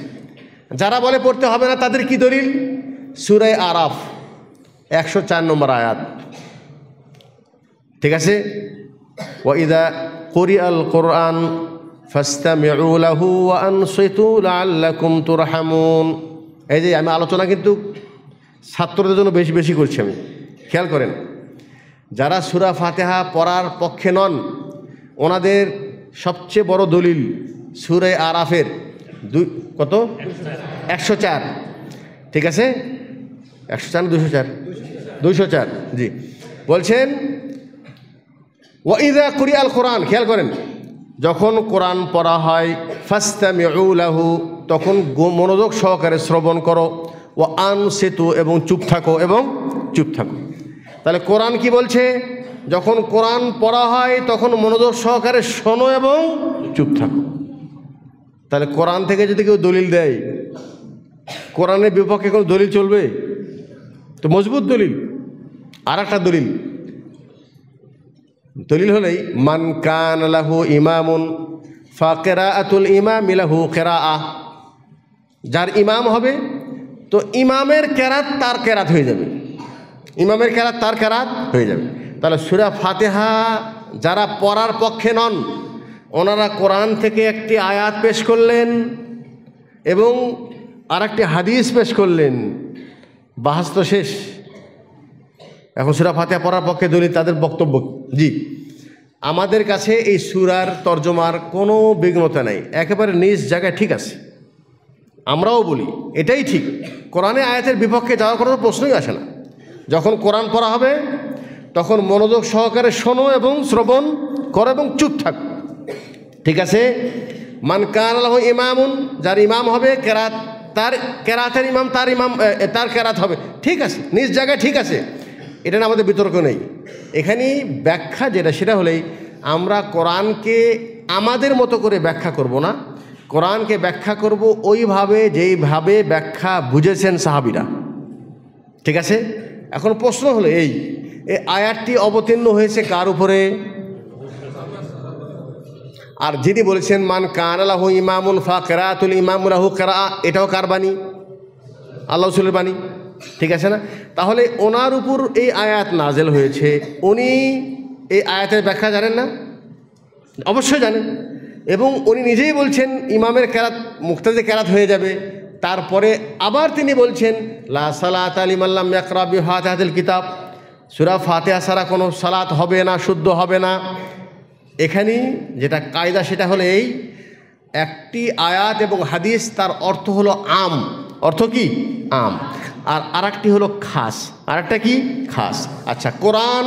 যারা বলে পড়তে হবে না তাদের কি দলিল সুরায় আরাফ একশো চার নম্বর আয়াত ঠিক আছে ওয়াইদা করি আল কোরআন এই যে আমি আলোচনা কিন্তু ছাত্রদের জন্য বেশি বেশি করছি আমি খেয়াল করেন যারা সুরা ফাতেহা পড়ার পক্ষে নন ওনাদের সবচেয়ে বড় দলিল সুরে আরাফের দুই কত একশো চার ঠিক আছে একশো চার দুশো চার দুশো চার জি বলছেন ওয়াইদা কুরি আল কোরআন খেয়াল করেন যখন কোরআন পড়া হয় ফাস্তামিউলাহু তখন মনোযোগ সহকারে শ্রবণ করো ও সেতু এবং চুপ থাকো এবং চুপ থাকো তাহলে কোরআন কি বলছে যখন কোরআন পড়া হয় তখন মনোযোগ সহকারে শোনো এবং চুপ থাকো তাহলে কোরআন থেকে যদি কেউ দলিল দেয় কোরআনের বিপক্ষে কোনো দলিল চলবে তো মজবুত দলিল আর একটা দলিল দলিল হলেই মান কান লাহু ইমামুন ফাকেরা আতুল ইমাম ইলাহু কেরা আহ যার ইমাম হবে তো ইমামের কেরাত তার কেরাত হয়ে যাবে ইমামের কেরাত তার কেরাত হয়ে যাবে তাহলে সুরা ফাতেহা যারা পড়ার পক্ষে নন ওনারা কোরআন থেকে একটি আয়াত পেশ করলেন এবং আর একটি হাদিস পেশ করলেন বাহাস তো শেষ এখন সুরা ফাতেহা পড়ার পক্ষে দলিল তাদের বক্তব্য জি আমাদের কাছে এই সুরার তর্জমার কোনো বিঘ্নতা নাই একেবারে নিজ জায়গায় ঠিক আছে আমরাও বলি এটাই ঠিক কোরআনে আয়াতের বিপক্ষে যাওয়ার কোনো প্রশ্নই আসে না যখন কোরআন পড়া হবে তখন মনোযোগ সহকারে শোনো এবং শ্রবণ করো এবং চুপ থাক ঠিক আছে মান কান আল্লাহ ইমামুন যার ইমাম হবে কেরাত তার কেরাতের ইমাম তার ইমাম তার কেরাত হবে ঠিক আছে নিজ জায়গায় ঠিক আছে এটা না আমাদের বিতর্ক নেই এখানে ব্যাখ্যা যেটা সেটা হলেই আমরা কোরআনকে আমাদের মতো করে ব্যাখ্যা করব না কোরআনকে ব্যাখ্যা করব ওইভাবে যেইভাবে ব্যাখ্যা বুঝেছেন সাহাবিরা ঠিক আছে এখন প্রশ্ন হলো এই এই আয়াতটি অবতীর্ণ হয়েছে কার উপরে আর যিনি বলেছেন মান কান আলাহ ইমামুন ফা কেরাতুল ইমামুল আহু কেরা এটাও কার বাণী আল্লাহ রসুলের বাণী ঠিক আছে না তাহলে ওনার উপর এই আয়াত নাজেল হয়েছে উনি এই আয়াতের ব্যাখ্যা জানেন না অবশ্যই জানেন এবং উনি নিজেই বলছেন ইমামের ক্যারাত মুক্তাজে ক্যারাত হয়ে যাবে তারপরে আবার তিনি বলছেন লা সালাত আলিম আল্লাম একরাবি হাতিল কিতাব সুরা ফাতেহা সারা কোনো সালাত হবে না শুদ্ধ হবে না এখানেই যেটা কায়দা সেটা হলো এই একটি আয়াত এবং হাদিস তার অর্থ হলো আম অর্থ কি আম আর আরেকটি হলো খাস আরেকটা কি খাস আচ্ছা কোরআন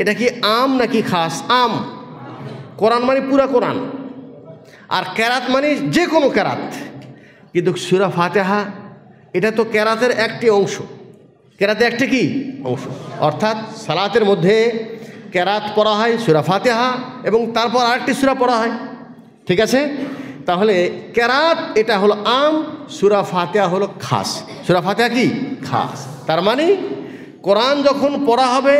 এটা কি আম নাকি খাস আম কোরআন মানে পুরা কোরআন আর ক্যারাত মানে যে কোনো ক্যারাত কিন্তু সুরা ফাতেহা এটা তো কেরাতের একটি অংশ কেরাতে একটি কি অংশ অর্থাৎ সালাতের মধ্যে কেরাত পড়া হয় সুরা ফাতেহা এবং তারপর আরেকটি সুরা পড়া হয় ঠিক আছে তাহলে কেরাত এটা হলো আম সুরা ফাতেহা হলো খাস সুরা ফাতেহা কি খাস তার মানে কোরআন যখন পড়া হবে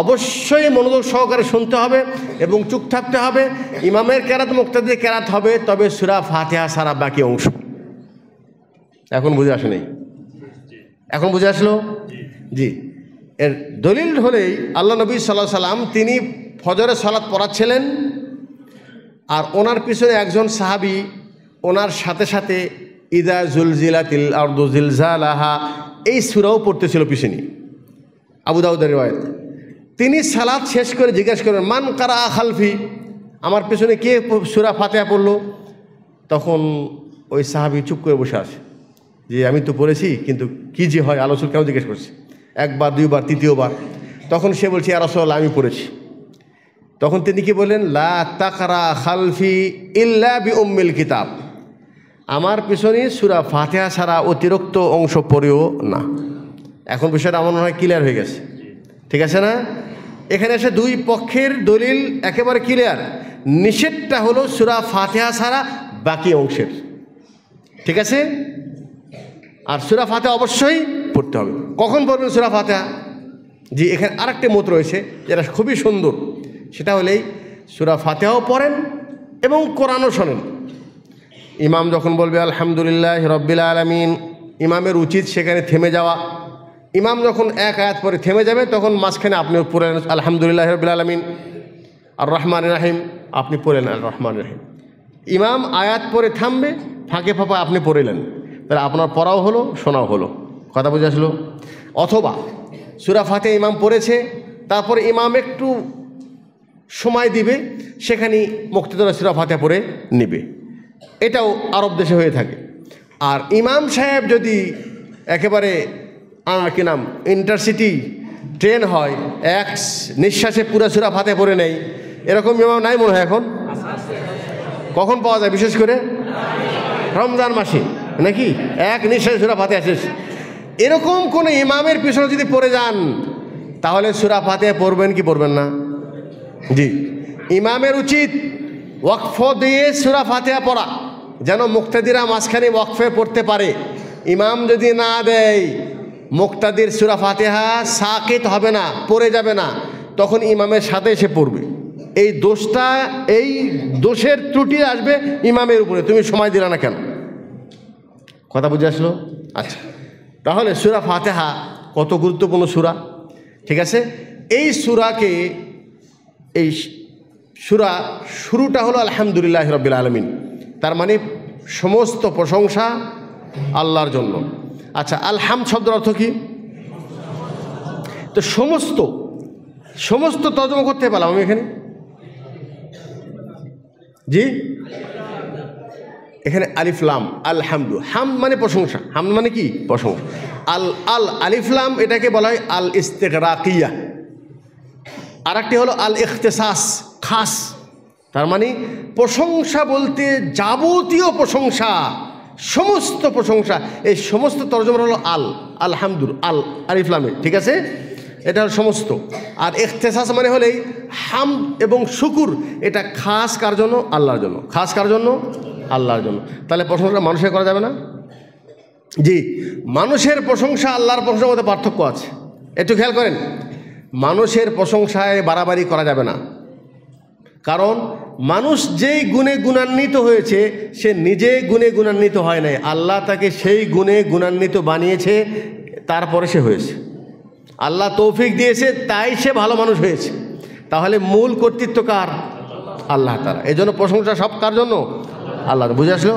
অবশ্যই মনোযোগ সহকারে শুনতে হবে এবং চুপ থাকতে হবে ইমামের কেরাত মুক্তাদের কেরাত হবে তবে সুরা ফাতেহা সারা বাকি অংশ এখন বুঝে আসে নেই এখন বুঝে আসলো জি এর দলিল হলেই আল্লাহ নবী সাল্লাহ সাল্লাম তিনি ফজরে সালাত পড়াচ্ছিলেন আর ওনার পিছনে একজন সাহাবি ওনার সাথে সাথে ইদা জুলজিলা তিল আর্দু জিলজালাহা এই সুরাও পড়তেছিল পিছনে আবু দাউদের রেওয়ায়ত তিনি সালাদ শেষ করে জিজ্ঞেস করেন মান কারা খালফি আমার পিছনে কে সুরা ফাতে পড়ল তখন ওই সাহাবি চুপ করে বসে আসে যে আমি তো পড়েছি কিন্তু কি যে হয় আলোচক কেন জিজ্ঞেস করছে একবার দুইবার তৃতীয়বার তখন সে বলছে আরসল্লাহ আমি পড়েছি তখন তিনি কি বললেন লা তাকারা খালফি ইল্লা বি উম্মিল কিতাব আমার পিছনে সুরা ফাতেহা ছাড়া অতিরিক্ত অংশ পড়েও না এখন বিষয়টা আমার মনে হয় ক্লিয়ার হয়ে গেছে ঠিক আছে না এখানে এসে দুই পক্ষের দলিল একেবারে ক্লিয়ার নিষেধটা হলো সুরা ফাতেহা ছাড়া বাকি অংশের ঠিক আছে আর সুরা ফাতে অবশ্যই পড়তে হবে কখন পড়বেন সুরা ফাতে জি এখানে আরেকটি মত রয়েছে যেটা খুবই সুন্দর সেটা হলেই সুরা ফাতেহাও পড়েন এবং কোরআনও শোনেন ইমাম যখন বলবে আলহামদুলিল্লাহ রব্বিল আলমিন ইমামের উচিত সেখানে থেমে যাওয়া ইমাম যখন এক আয়াত পরে থেমে যাবে তখন মাঝখানে আপনি পড়েন আলহামদুলিল্লাহ রবিল আলমিন আর রহমান রাহিম আপনি পড়েন আর রহমান রাহিম ইমাম আয়াত পরে থামবে ফাঁকে ফাঁপা আপনি পড়েলেন তাহলে আপনার পড়াও হলো শোনাও হলো কথা বুঝে আসলো অথবা সুরা ফাতে ইমাম পড়েছে তারপরে ইমাম একটু সময় দিবে সেখানে মুক্তিদরা সুরা ফাতে পড়ে নেবে এটাও আরব দেশে হয়ে থাকে আর ইমাম সাহেব যদি একেবারে কি নাম ইন্টারসিটি ট্রেন হয় এক নিঃশ্বাসে পুরা সুরা ফাতে পড়ে নেই এরকম ইমাম নাই মনে হয় এখন কখন পাওয়া যায় বিশেষ করে রমজান মাসে নাকি এক নিঃশ্বাসে সুরা ফাতে আসিস এরকম কোনো ইমামের পিছনে যদি পড়ে যান তাহলে সুরা ফাতে পড়বেন কি পড়বেন না জি ইমামের উচিত ওয়াকফ দিয়ে সুরা ফাতেহা পড়া যেন মুক্তাদিরা মাঝখানে ওয়াকফে পড়তে পারে ইমাম যদি না দেয় মুক্তাদির সুরা ফাতেহা সাকিত হবে না পড়ে যাবে না তখন ইমামের সাথে এসে পড়বে এই দোষটা এই দোষের ত্রুটি আসবে ইমামের উপরে তুমি সময় দিলা না কেন কথা বুঝে আসলো আচ্ছা তাহলে সুরা ফাতেহা কত গুরুত্বপূর্ণ সুরা ঠিক আছে এই সুরাকে এই সুরা শুরুটা হলো আলহামদুলিল্লাহ রবিল আলমিন তার মানে সমস্ত প্রশংসা আল্লাহর জন্য আচ্ছা আলহাম শব্দ অর্থ কি তো সমস্ত সমস্ত তর্জমা করতে পারলাম আমি এখানে জি এখানে আলিফলাম আল হামদু হাম মানে প্রশংসা হাম মানে কি প্রশংসা আল আল আলিফলাম এটাকে বলা হয় আল ইস্তেকরাকিয়া আর একটি হলো আল ইখতেসাস খাস তার মানে প্রশংসা বলতে যাবতীয় প্রশংসা সমস্ত প্রশংসা এই সমস্ত তর্জমা হলো আল হামদুর আল আলিফলামে ঠিক আছে এটা সমস্ত আর এখতেসাস মানে হলেই হাম এবং শুকুর এটা খাস কার জন্য আল্লাহর জন্য খাস কার জন্য আল্লাহর জন্য তাহলে প্রশংসা মানুষের করা যাবে না জি মানুষের প্রশংসা আল্লাহর প্রশংসার মধ্যে পার্থক্য আছে একটু খেয়াল করেন মানুষের প্রশংসায় বাড়াবাড়ি করা যাবে না কারণ মানুষ যেই গুণে গুণান্বিত হয়েছে সে নিজে গুণে গুণান্বিত হয় নাই আল্লাহ তাকে সেই গুণে গুণান্বিত বানিয়েছে তারপরে সে হয়েছে আল্লাহ তৌফিক দিয়েছে তাই সে ভালো মানুষ হয়েছে তাহলে মূল কর্তৃত্ব কার আল্লাহ তারা এই জন্য প্রশংসা সব কার জন্য আল্লাহ বুঝে আসলো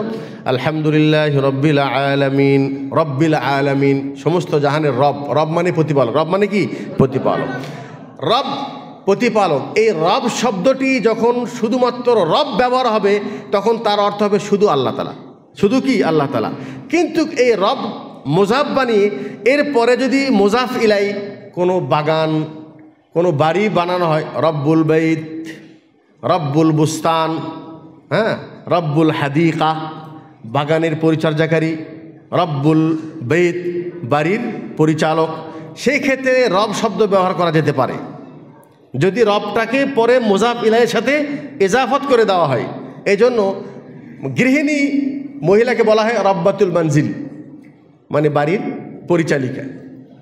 আলহামদুলিল্লাহ রব্বিল আলমিন রব্বিল আলমিন সমস্ত জাহানের রব রব মানে প্রতিপালক রব মানে কি প্রতিপালক রব প্রতিপালক এই রব শব্দটি যখন শুধুমাত্র রব ব্যবহার হবে তখন তার অর্থ হবে শুধু আল্লাহ তালা শুধু কি আল্লাহ তালা কিন্তু এই রব মোজাফ বানিয়ে এর পরে যদি মোজাফ ইলাই কোনো বাগান কোনো বাড়ি বানানো হয় রব্বুল বৈত রব্বুল বুস্তান হ্যাঁ রব্বুল হাদিকা বাগানের পরিচর্যাকারী রব্বুল বেদ বাড়ির পরিচালক সেই ক্ষেত্রে রব শব্দ ব্যবহার করা যেতে পারে যদি রবটাকে পরে মোজাফ ইলাইয়ের সাথে এজাফত করে দেওয়া হয় এই জন্য গৃহিণী মহিলাকে বলা হয় রব্বাতুল মানজিল মানে বাড়ির পরিচালিকা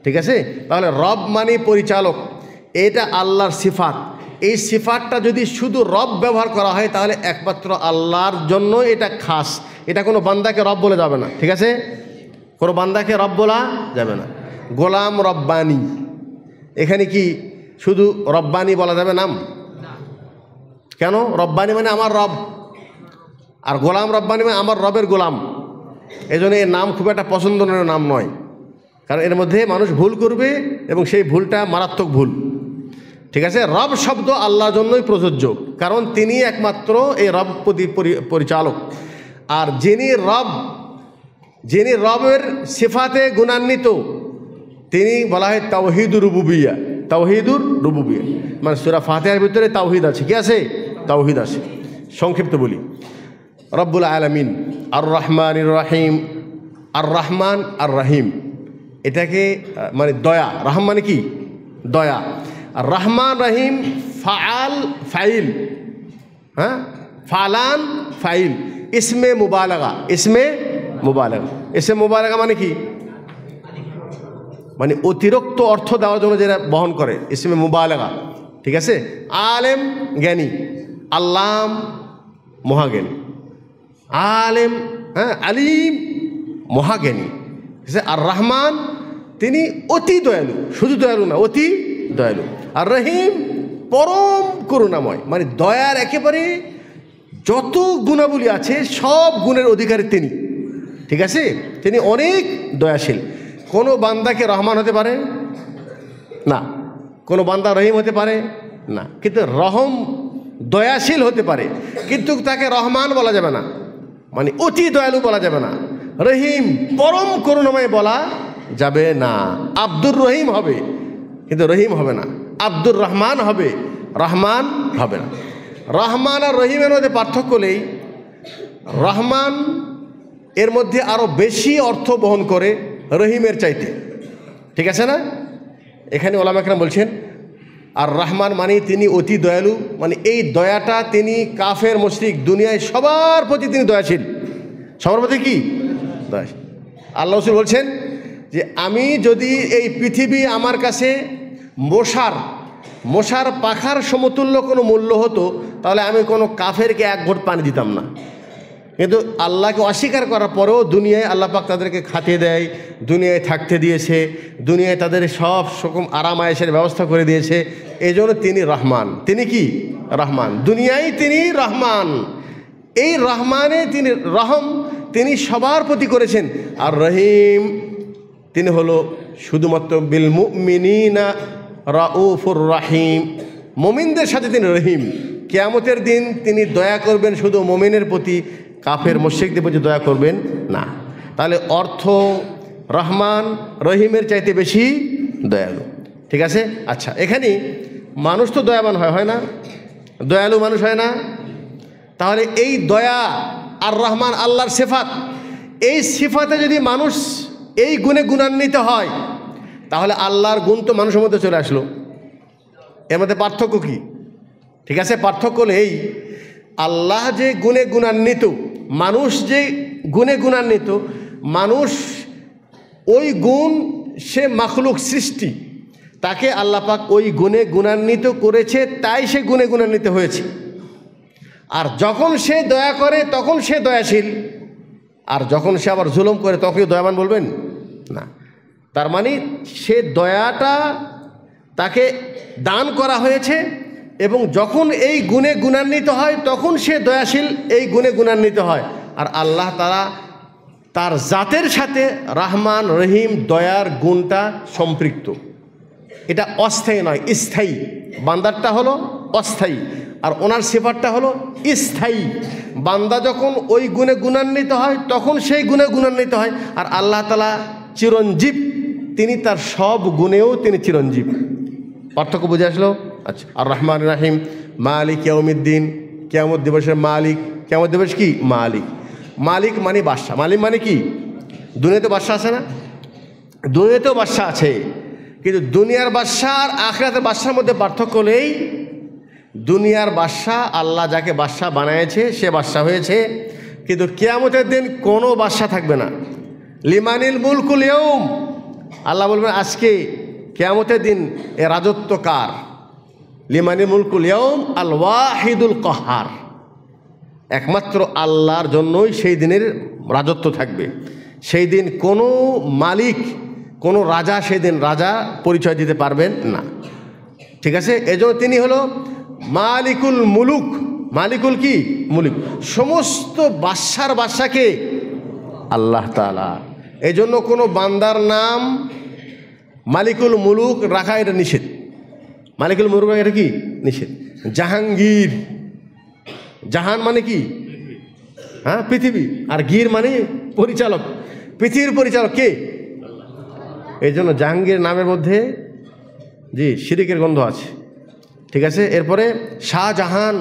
ঠিক আছে তাহলে রব মানে পরিচালক এটা আল্লাহর সিফাত এই সিফাতটা যদি শুধু রব ব্যবহার করা হয় তাহলে একমাত্র আল্লাহর জন্য এটা খাস এটা কোনো বান্দাকে রব বলে যাবে না ঠিক আছে কোনো বান্দাকে রব বলা যাবে না গোলাম রব্বানি এখানে কি শুধু রব্বানি বলা যাবে নাম কেন রব্বানি মানে আমার রব আর গোলাম রব্বানি মানে আমার রবের গোলাম এই জন্য এর নাম খুব একটা পছন্দনীয় নাম নয় কারণ এর মধ্যে মানুষ ভুল করবে এবং সেই ভুলটা মারাত্মক ভুল ঠিক আছে রব শব্দ আল্লাহর জন্যই প্রযোজ্য কারণ তিনি একমাত্র এই রব পরিচালক আর যিনি রব যিনি রবের সিফাতে গুণান্বিত তিনি বলা হয় তাওহিদুর রুবুবিয়া তাওহিদুর রুবুবিয়া মানে সুরা ফাতেহার ভিতরে তাওহিদ আছে কি আছে তাওহিদ আছে সংক্ষিপ্ত বলি রব্বুল আলমিন আর রহমান রাহিম আর রহমান আর রাহিম এটাকে মানে দয়া রাহম মানে কি দয়া আর রহমান রহিম ফাল ফাইল হ্যাঁ ফালান ফাইল ইসমে মুবালগা ইসমে মুবালগা ইসমে মুবালগা মানে কি মানে অতিরিক্ত অর্থ দেওয়ার জন্য যেটা বহন করে ইসমে মুবালগা ঠিক আছে আলেম জ্ঞানী আল্লাম মহাজ্ঞানী আলেম হ্যাঁ আলিম মহাজ্ঞানী ঠিক আছে আর রহমান তিনি অতি দয়ালু শুধু দয়ালু না অতি দয়ালু আর রহিম পরম করুণাময় মানে দয়ার একেবারে যত গুণাবলী আছে সব গুণের অধিকারী তিনি ঠিক আছে তিনি অনেক দয়াশীল কোনো বান্দাকে রহমান হতে পারে না কোনো বান্দা রহিম হতে পারে না কিন্তু রহম দয়াশীল হতে পারে কিন্তু তাকে রহমান বলা যাবে না মানে অতি দয়ালু বলা যাবে না রহিম পরম করুণাময় বলা যাবে না আব্দুর রহিম হবে কিন্তু রহিম হবে না আব্দুর রহমান হবে রহমান হবে না রহমান আর রহিমের মধ্যে পার্থক্য নেই রহমান এর মধ্যে আরও বেশি অর্থ বহন করে রহিমের চাইতে ঠিক আছে না এখানে ওলাম এখানে বলছেন আর রহমান মানে তিনি অতি দয়ালু মানে এই দয়াটা তিনি কাফের মশরিক দুনিয়ায় সবার প্রতি তিনি দয়াশীল সবার প্রতি কী দয়াশীল আল্লাহ রসুল বলছেন যে আমি যদি এই পৃথিবী আমার কাছে মশার মশার পাখার সমতুল্য কোনো মূল্য হতো তাহলে আমি কোনো কাফেরকে এক ঘোট পানি দিতাম না কিন্তু আল্লাহকে অস্বীকার করার পরেও দুনিয়ায় আল্লাহ পাক তাদেরকে খাতে দেয় দুনিয়ায় থাকতে দিয়েছে দুনিয়ায় তাদের সব সকম আরাম আয়েসের ব্যবস্থা করে দিয়েছে এই জন্য তিনি রহমান তিনি কি রহমান দুনিয়ায় তিনি রহমান এই রহমানে তিনি রহম তিনি সবার প্রতি করেছেন আর রহিম তিনি হলো শুধুমাত্র বিল মুমিনা রাউফুর রাহিম মোমিনদের সাথে তিনি রহিম কেয়ামতের দিন তিনি দয়া করবেন শুধু মোমিনের প্রতি কাফের মোশেকদের প্রতি দয়া করবেন না তাহলে অর্থ রহমান রহিমের চাইতে বেশি দয়ালু ঠিক আছে আচ্ছা এখানে মানুষ তো দয়াবান হয় হয় না দয়ালু মানুষ হয় না তাহলে এই দয়া আর রহমান আল্লাহর সেফাত এই সিফাতে যদি মানুষ এই গুণে গুণান্বিত হয় তাহলে আল্লাহর গুণ তো মানুষের মধ্যে চলে আসলো এর মধ্যে পার্থক্য কী ঠিক আছে পার্থক্য হলো এই আল্লাহ যে গুণে গুণান্বিত মানুষ যে গুণে গুণান্বিত মানুষ ওই গুণ সে মাখলুক সৃষ্টি তাকে আল্লাপাক ওই গুণে গুণান্বিত করেছে তাই সে গুণে গুণান্বিত হয়েছে আর যখন সে দয়া করে তখন সে দয়াশীল আর যখন সে আবার জুলুম করে তখন দয়াবান বলবেন না তার মানে সে দয়াটা তাকে দান করা হয়েছে এবং যখন এই গুণে গুণান্বিত হয় তখন সে দয়াশীল এই গুণে গুণান্বিত হয় আর আল্লাহ তারা তার জাতের সাথে রাহমান রহিম দয়ার গুণটা সম্পৃক্ত এটা অস্থায়ী নয় স্থায়ী বান্দারটা হলো অস্থায়ী আর ওনার সেপারটা হলো স্থায়ী বান্দা যখন ওই গুণে গুণান্বিত হয় তখন সেই গুণে গুণান্বিত হয় আর আল্লাহ তালা চিরঞ্জীব তিনি তার সব গুণেও তিনি চিরঞ্জীব পার্থক্য বুঝে আসলো আচ্ছা আর রহমান রাহিম মালিক কেউমিদ্দিন কেয়ামত দিবসের মালিক কেয়ামত দিবস কি মালিক মালিক মানে বাদশাহ মালিক মানে কি দুনিয়াতে বাদশাহ আছে না দুনিয়াতেও বাদশাহ আছে কিন্তু দুনিয়ার বাদশাহ আর আখরাতের বাদশার মধ্যে পার্থক্য হলেই দুনিয়ার বাদশাহ আল্লাহ যাকে বাদশাহ বানিয়েছে সে বাদশাহ হয়েছে কিন্তু কেয়ামতের দিন কোনো বাদশাহ থাকবে না লিমানিল মুলকুল ইয়ম আল্লাহ বলবেন আজকে কেয়ামতের দিন এ রাজত্ব কার লিমানি মুলকুল ইয়ম আল ওয়াহিদুল কহার একমাত্র আল্লাহর জন্যই সেই দিনের রাজত্ব থাকবে সেই দিন কোনো মালিক কোনো রাজা সেদিন রাজা পরিচয় দিতে পারবেন না ঠিক আছে এজন্য তিনি হলো মালিকুল মুলুক মালিকুল কি মুলুক সমস্ত বাদশার বাদশাকে আল্লাহ তালা এজন্য কোনো বান্দার নাম মালিকুল মুলুক রাখা এটা নিষেধ মালিকুল মুলুক এটা কি নিষেধ জাহাঙ্গীর জাহান মানে কি হ্যাঁ পৃথিবী আর গির মানে পরিচালক পৃথিবীর পরিচালক কে এই জন্য জাহাঙ্গীর নামের মধ্যে জি সিরিকের গন্ধ আছে ঠিক আছে এরপরে শাহজাহান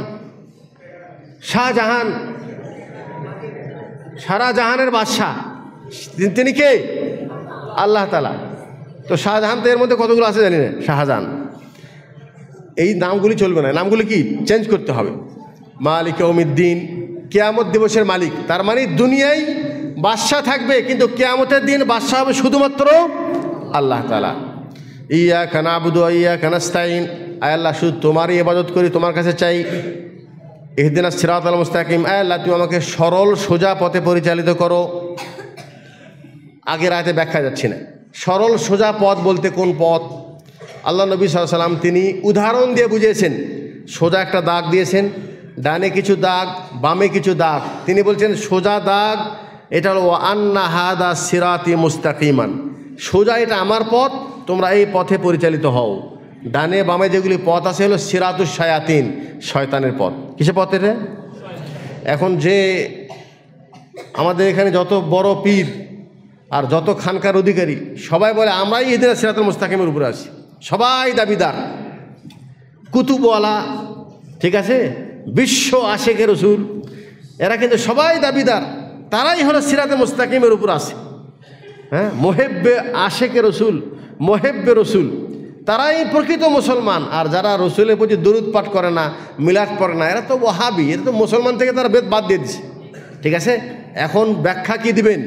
শাহজাহান সারা জাহানের বাদশাহ তিনি কে আল্লাহ তালা তো শাহজাহান তো এর মধ্যে কতগুলো আছে জানি না শাহজাহান এই নামগুলি চলবে না নামগুলি কি চেঞ্জ করতে হবে মালিক অমিদ্দিন কেয়ামত দিবসের মালিক তার মানে দুনিয়ায় বাদশাহ থাকবে কিন্তু কেয়ামতের দিন বাদশাহ হবে শুধুমাত্র আল্লাহ তালা ইয়া খান আবুদু ইয়া খানাস্তাইন আয় আল্লাহ শুধু তোমারই ইবাদত করি তোমার কাছে চাই এহদিনা সিরাত আল মুস্তাকিম আয় আল্লাহ তুমি আমাকে সরল সোজা পথে পরিচালিত করো আগের আয়তে ব্যাখ্যা যাচ্ছি না সরল সোজা পথ বলতে কোন পথ আল্লাহ নবী সাল্লাম তিনি উদাহরণ দিয়ে বুঝিয়েছেন সোজা একটা দাগ দিয়েছেন ডানে কিছু দাগ বামে কিছু দাগ তিনি বলছেন সোজা দাগ এটা হলো আন্না হাদা সিরাতি মুস্তাকিমান সোজা এটা আমার পথ তোমরা এই পথে পরিচালিত হও ডানে বামে যেগুলি পথ আছে হলো সিরাতুস সায়াতিন শয়তানের পথ কিসে পথ এটা এখন যে আমাদের এখানে যত বড় পীর আর যত খানকার অধিকারী সবাই বলে আমরাই এদের সিরাতুল মুস্তাকিমের উপরে আছি সবাই দাবিদার কুতুবওয়ালা ঠিক আছে বিশ্ব আশেকের রসুল এরা কিন্তু সবাই দাবিদার তারাই হলো সিরাতে মুস্তাকিমের উপর আছে হ্যাঁ মোহেব্বে আশেকে রসুল মোহেব্বে রসুল তারাই প্রকৃত মুসলমান আর যারা রসুলের প্রতি দরুদ পাঠ করে না মিলাদ পড়ে না এরা তো ওহাবি এরা তো মুসলমান থেকে তারা বেদ বাদ দিয়ে দিচ্ছে ঠিক আছে এখন ব্যাখ্যা কি দিবেন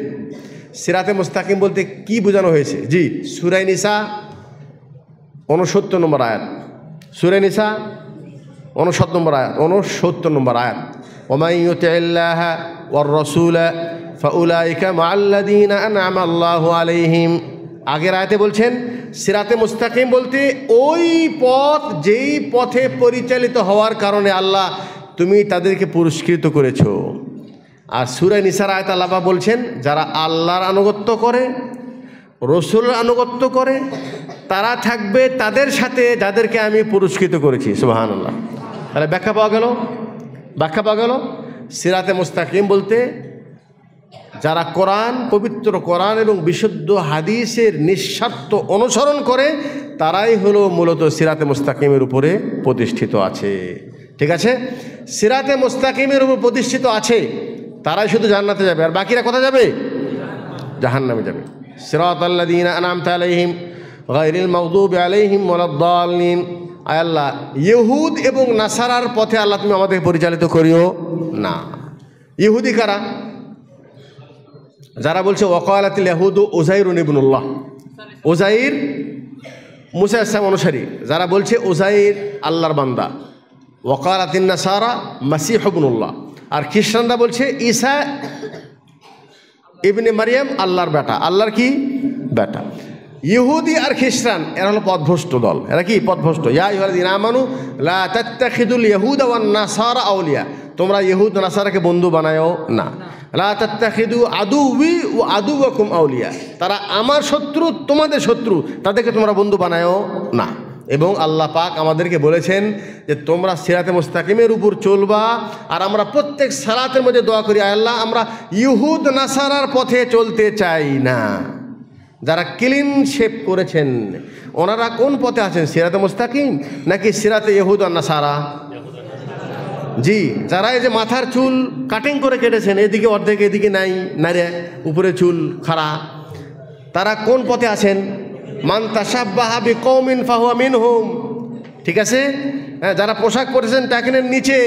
সিরাতে মুস্তাকিম বলতে কি বোঝানো হয়েছে জি সুরাই নিসা উনসত্তর নম্বর আয়াত সুরাই নিসা উনসত্তর নম্বর আয়াত উনসত্তর নম্বর আয়াত ওমাইয়াহ ওর রসুল আল্লাহ আলাইহিম আগের আয়াতে বলছেন সিরাতে মুস্তাকিম বলতে ওই পথ যেই পথে পরিচালিত হওয়ার কারণে আল্লাহ তুমি তাদেরকে পুরস্কৃত করেছো আর সুরে নিসার আয়তালাবা বলছেন যারা আল্লাহর আনুগত্য করে রসুল আনুগত্য করে তারা থাকবে তাদের সাথে যাদেরকে আমি পুরস্কৃত করেছি সুবাহান আল্লাহ তাহলে ব্যাখ্যা পাওয়া গেল ব্যাখ্যা পাওয়া গেল সিরাতে মুস্তাকিম বলতে যারা কোরআন পবিত্র কোরআন এবং বিশুদ্ধ হাদিসের নিঃস্বার্থ অনুসরণ করে তারাই হলো মূলত সিরাতে মুস্তাকিমের উপরে প্রতিষ্ঠিত আছে ঠিক আছে সিরাতে মুস্তাকিমের উপর প্রতিষ্ঠিত আছে তারাই শুধু জাহান্নাতে যাবে আর বাকিরা কোথায় যাবে জাহান্নামে যাবে সিরাত আল্লাদিন আনামত আলাইহিম গাইরিল মকদুব আলাইহিম মোলাদ্দালিন আয় আল্লাহ ইহুদ এবং নাসারার পথে আল্লাহ তুমি আমাদেরকে পরিচালিত করিও না ইহুদি কারা যারা বলছে ওকালাতিল ইহুদ ওজাইর ইবনুল্লাহ ওজাইর মুসা ইসলাম অনুসারী যারা বলছে ওজাইর আল্লাহর বান্দা ওকালাতিন নাসারা মাসিহ ইবনুল্লাহ আর খ্রিস্টানরা বলছে ঈশা ইবনে মারিয়াম আল্লাহর বেটা আল্লাহর কি বেটা ইহুদি আর খ্রিস্টান এরা হলো পদভ্রষ্ট দল এরা কি পদভ্রষ্ট ইয়া ইহুদিন আমানু নাসারা আউলিয়া তোমরা ইহুদ নাসারাকে বন্ধু বানায়ও না লা আদুবি ও আদুবাকুম আউলিয়া তারা আমার শত্রু তোমাদের শত্রু তাদেরকে তোমরা বন্ধু বানায়ও না এবং আল্লাহ পাক আমাদেরকে বলেছেন যে তোমরা সিরাতে মোস্তাকিমের উপর চলবা আর আমরা প্রত্যেক সালাতের মধ্যে দোয়া করি আল্লাহ আমরা ইহুদ নাসারার পথে চলতে চাই না যারা ক্লিন শেপ করেছেন ওনারা কোন পথে আছেন সিরাতে মোস্তাকিম নাকি সিরাতে ইহুদ আর নাসারা জি যারা এই যে মাথার চুল কাটিং করে কেটেছেন এদিকে অর্ধেক এদিকে নাই নারে উপরে চুল খাড়া তারা কোন পথে আছেন মান্তাসাব্বাহাবি কৌমিন ফাহুয়া মিনহুম ঠিক আছে হ্যাঁ যারা পোশাক পরেছেন ট্যাকিনের নিচে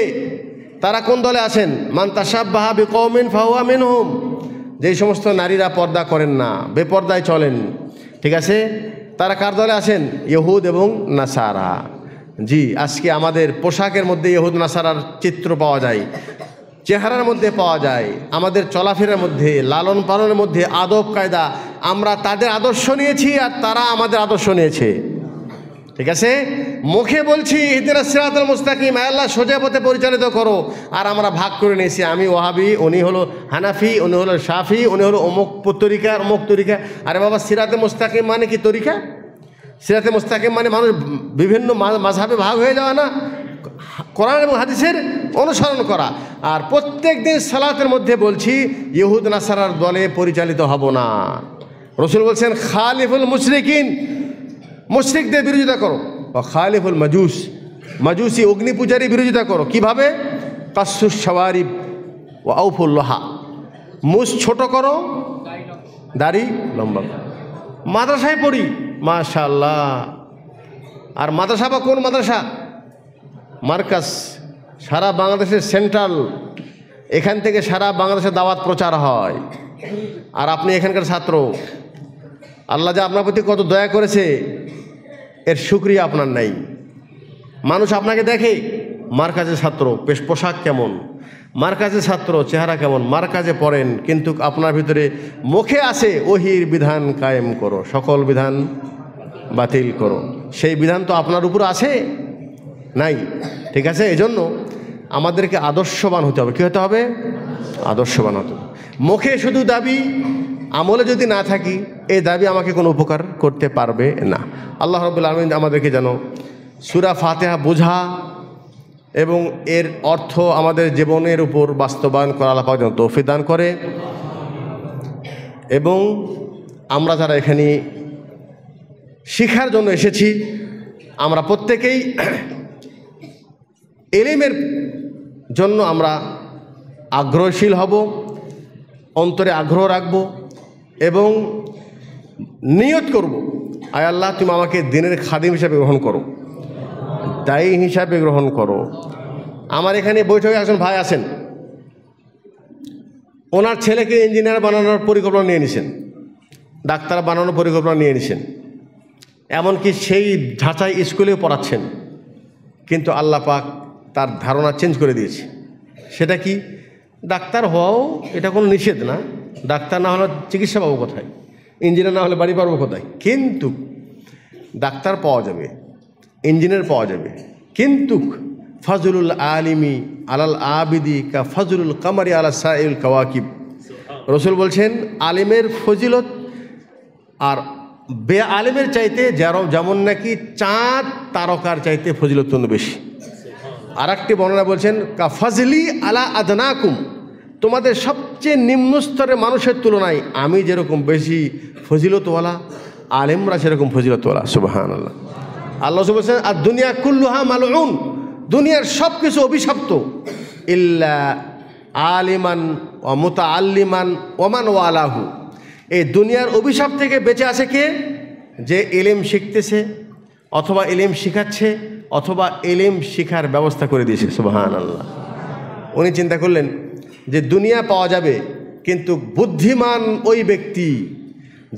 তারা কোন দলে আছেন মান্তাসাব্বাহাবি কৌমিন ফাহুয়া মিনহুম যেই সমস্ত নারীরা পর্দা করেন না বেপর্দায় চলেন ঠিক আছে তারা কার দলে আছেন ইহুদ এবং নাসারা জি আজকে আমাদের পোশাকের মধ্যে ইহুদ নাসারার চিত্র পাওয়া যায় চেহারার মধ্যে পাওয়া যায় আমাদের চলাফেরার মধ্যে লালন পালনের মধ্যে আদব কায়দা আমরা তাদের আদর্শ নিয়েছি আর তারা আমাদের আদর্শ নিয়েছে ঠিক আছে মুখে বলছি ইহদিনা সিরাতুল মুস্তাকিম আল্লাহ সোজা পথে পরিচালিত করো আর আমরা ভাগ করে নিয়েছি আমি ওহাবি উনি হলো হানাফি উনি হলো সাফি উনি হলো অমুক তরিকা অমুক তরিকা আরে বাবা সিরাতে মুস্তাকিম মানে কি তরিকা সিরাতে মুস্তাকিম মানে মানুষ বিভিন্ন মাঝাবে ভাগ হয়ে যাওয়া না কোরআন এবং হাদিসের অনুসরণ করা আর প্রত্যেক দিন সালাতের মধ্যে বলছি ইহুদ নাসারার দলে পরিচালিত হব না রসুল বলছেন খালিফুল মুশরিকিন মুশরিকদের বিরোধিতা করো খালিফুল মাজুস মজুসি অগ্নি পূজারই বিরোধিতা করো কীভাবে কাসুস সওয়ারি ও লোহা মুস ছোট করো দাড়ি লম্বা মাদ্রাসায় পড়ি মাশাল্লাহ আর মাদ্রাসা বা কোন মাদ্রাসা মার্কাস সারা বাংলাদেশের সেন্ট্রাল এখান থেকে সারা বাংলাদেশে দাওয়াত প্রচার হয় আর আপনি এখানকার ছাত্র আল্লাহ যা আপনার প্রতি কত দয়া করেছে এর সুক্রিয়া আপনার নাই মানুষ আপনাকে দেখে মার কাছে ছাত্র পেশ পোশাক কেমন মার কাছে ছাত্র চেহারা কেমন মার কাজে পড়েন কিন্তু আপনার ভিতরে মুখে আসে ওহির বিধান কায়েম করো সকল বিধান বাতিল করো সেই বিধান তো আপনার উপর আছে নাই ঠিক আছে এজন্য আমাদেরকে আদর্শবান হতে হবে কী হতে হবে আদর্শবান হতে হবে মুখে শুধু দাবি আমলে যদি না থাকি এই দাবি আমাকে কোনো উপকার করতে পারবে না আল্লাহ রবুল্লা আলম আমাদেরকে যেন সুরা ফাতেহা বোঝা এবং এর অর্থ আমাদের জীবনের উপর বাস্তবায়ন করা আল্লাহ যেন তৌফি দান করে এবং আমরা যারা এখানে শিখার জন্য এসেছি আমরা প্রত্যেকেই এলেমের জন্য আমরা আগ্রহশীল হব অন্তরে আগ্রহ রাখব এবং নিয়ত করব আয় আল্লাহ তুমি আমাকে দিনের খাদিম হিসাবে গ্রহণ করো দায়ী হিসাবে গ্রহণ করো আমার এখানে বৈঠকে একজন ভাই আছেন ওনার ছেলেকে ইঞ্জিনিয়ার বানানোর পরিকল্পনা নিয়ে নিছেন ডাক্তার বানানোর পরিকল্পনা নিয়ে নিছেন এমনকি সেই ঢাঁচায় স্কুলেও পড়াচ্ছেন কিন্তু আল্লাহ পাক তার ধারণা চেঞ্জ করে দিয়েছে সেটা কি ডাক্তার হওয়াও এটা কোনো নিষেধ না ডাক্তার না হলে চিকিৎসা পাবো কোথায় ইঞ্জিনিয়ার না হলে বাড়ি পাবো কোথায় কিন্তু ডাক্তার পাওয়া যাবে ইঞ্জিনিয়ার পাওয়া যাবে কিন্তু ফজলুল আলিমি আলাল আবিদি কা ফজলুল কামারি আলা সাইল কাওয়াকিব রসুল বলছেন আলিমের ফজিলত আর বে আলিমের চাইতে যেমন নাকি চাঁদ তারকার চাইতে ফজিলতন্য বেশি আর একটি বর্ণনা বলছেন কাফাজলি আলা আদনাকুম তোমাদের সবচেয়ে নিম্ন স্তরের মানুষের তুলনায় আমি যেরকম বেশি ফজিলতওয়ালা আলেমরা সেরকম ফজিলতওয়ালা সুবাহান আল্লাহ আল্লাহ বলছেন আর দুনিয়া কুল্লুহা মালুন দুনিয়ার সব কিছু অভিশপ্ত ইল্লা আলিমান ও আল্লিমান ওমান ও আলাহু এই দুনিয়ার অভিশাপ থেকে বেঁচে আছে কে যে এলেম শিখতেছে অথবা এলেম শিখাচ্ছে অথবা এলেম শিখার ব্যবস্থা করে দিয়েছে সুবাহান আল্লাহ উনি চিন্তা করলেন যে দুনিয়া পাওয়া যাবে কিন্তু বুদ্ধিমান ওই ব্যক্তি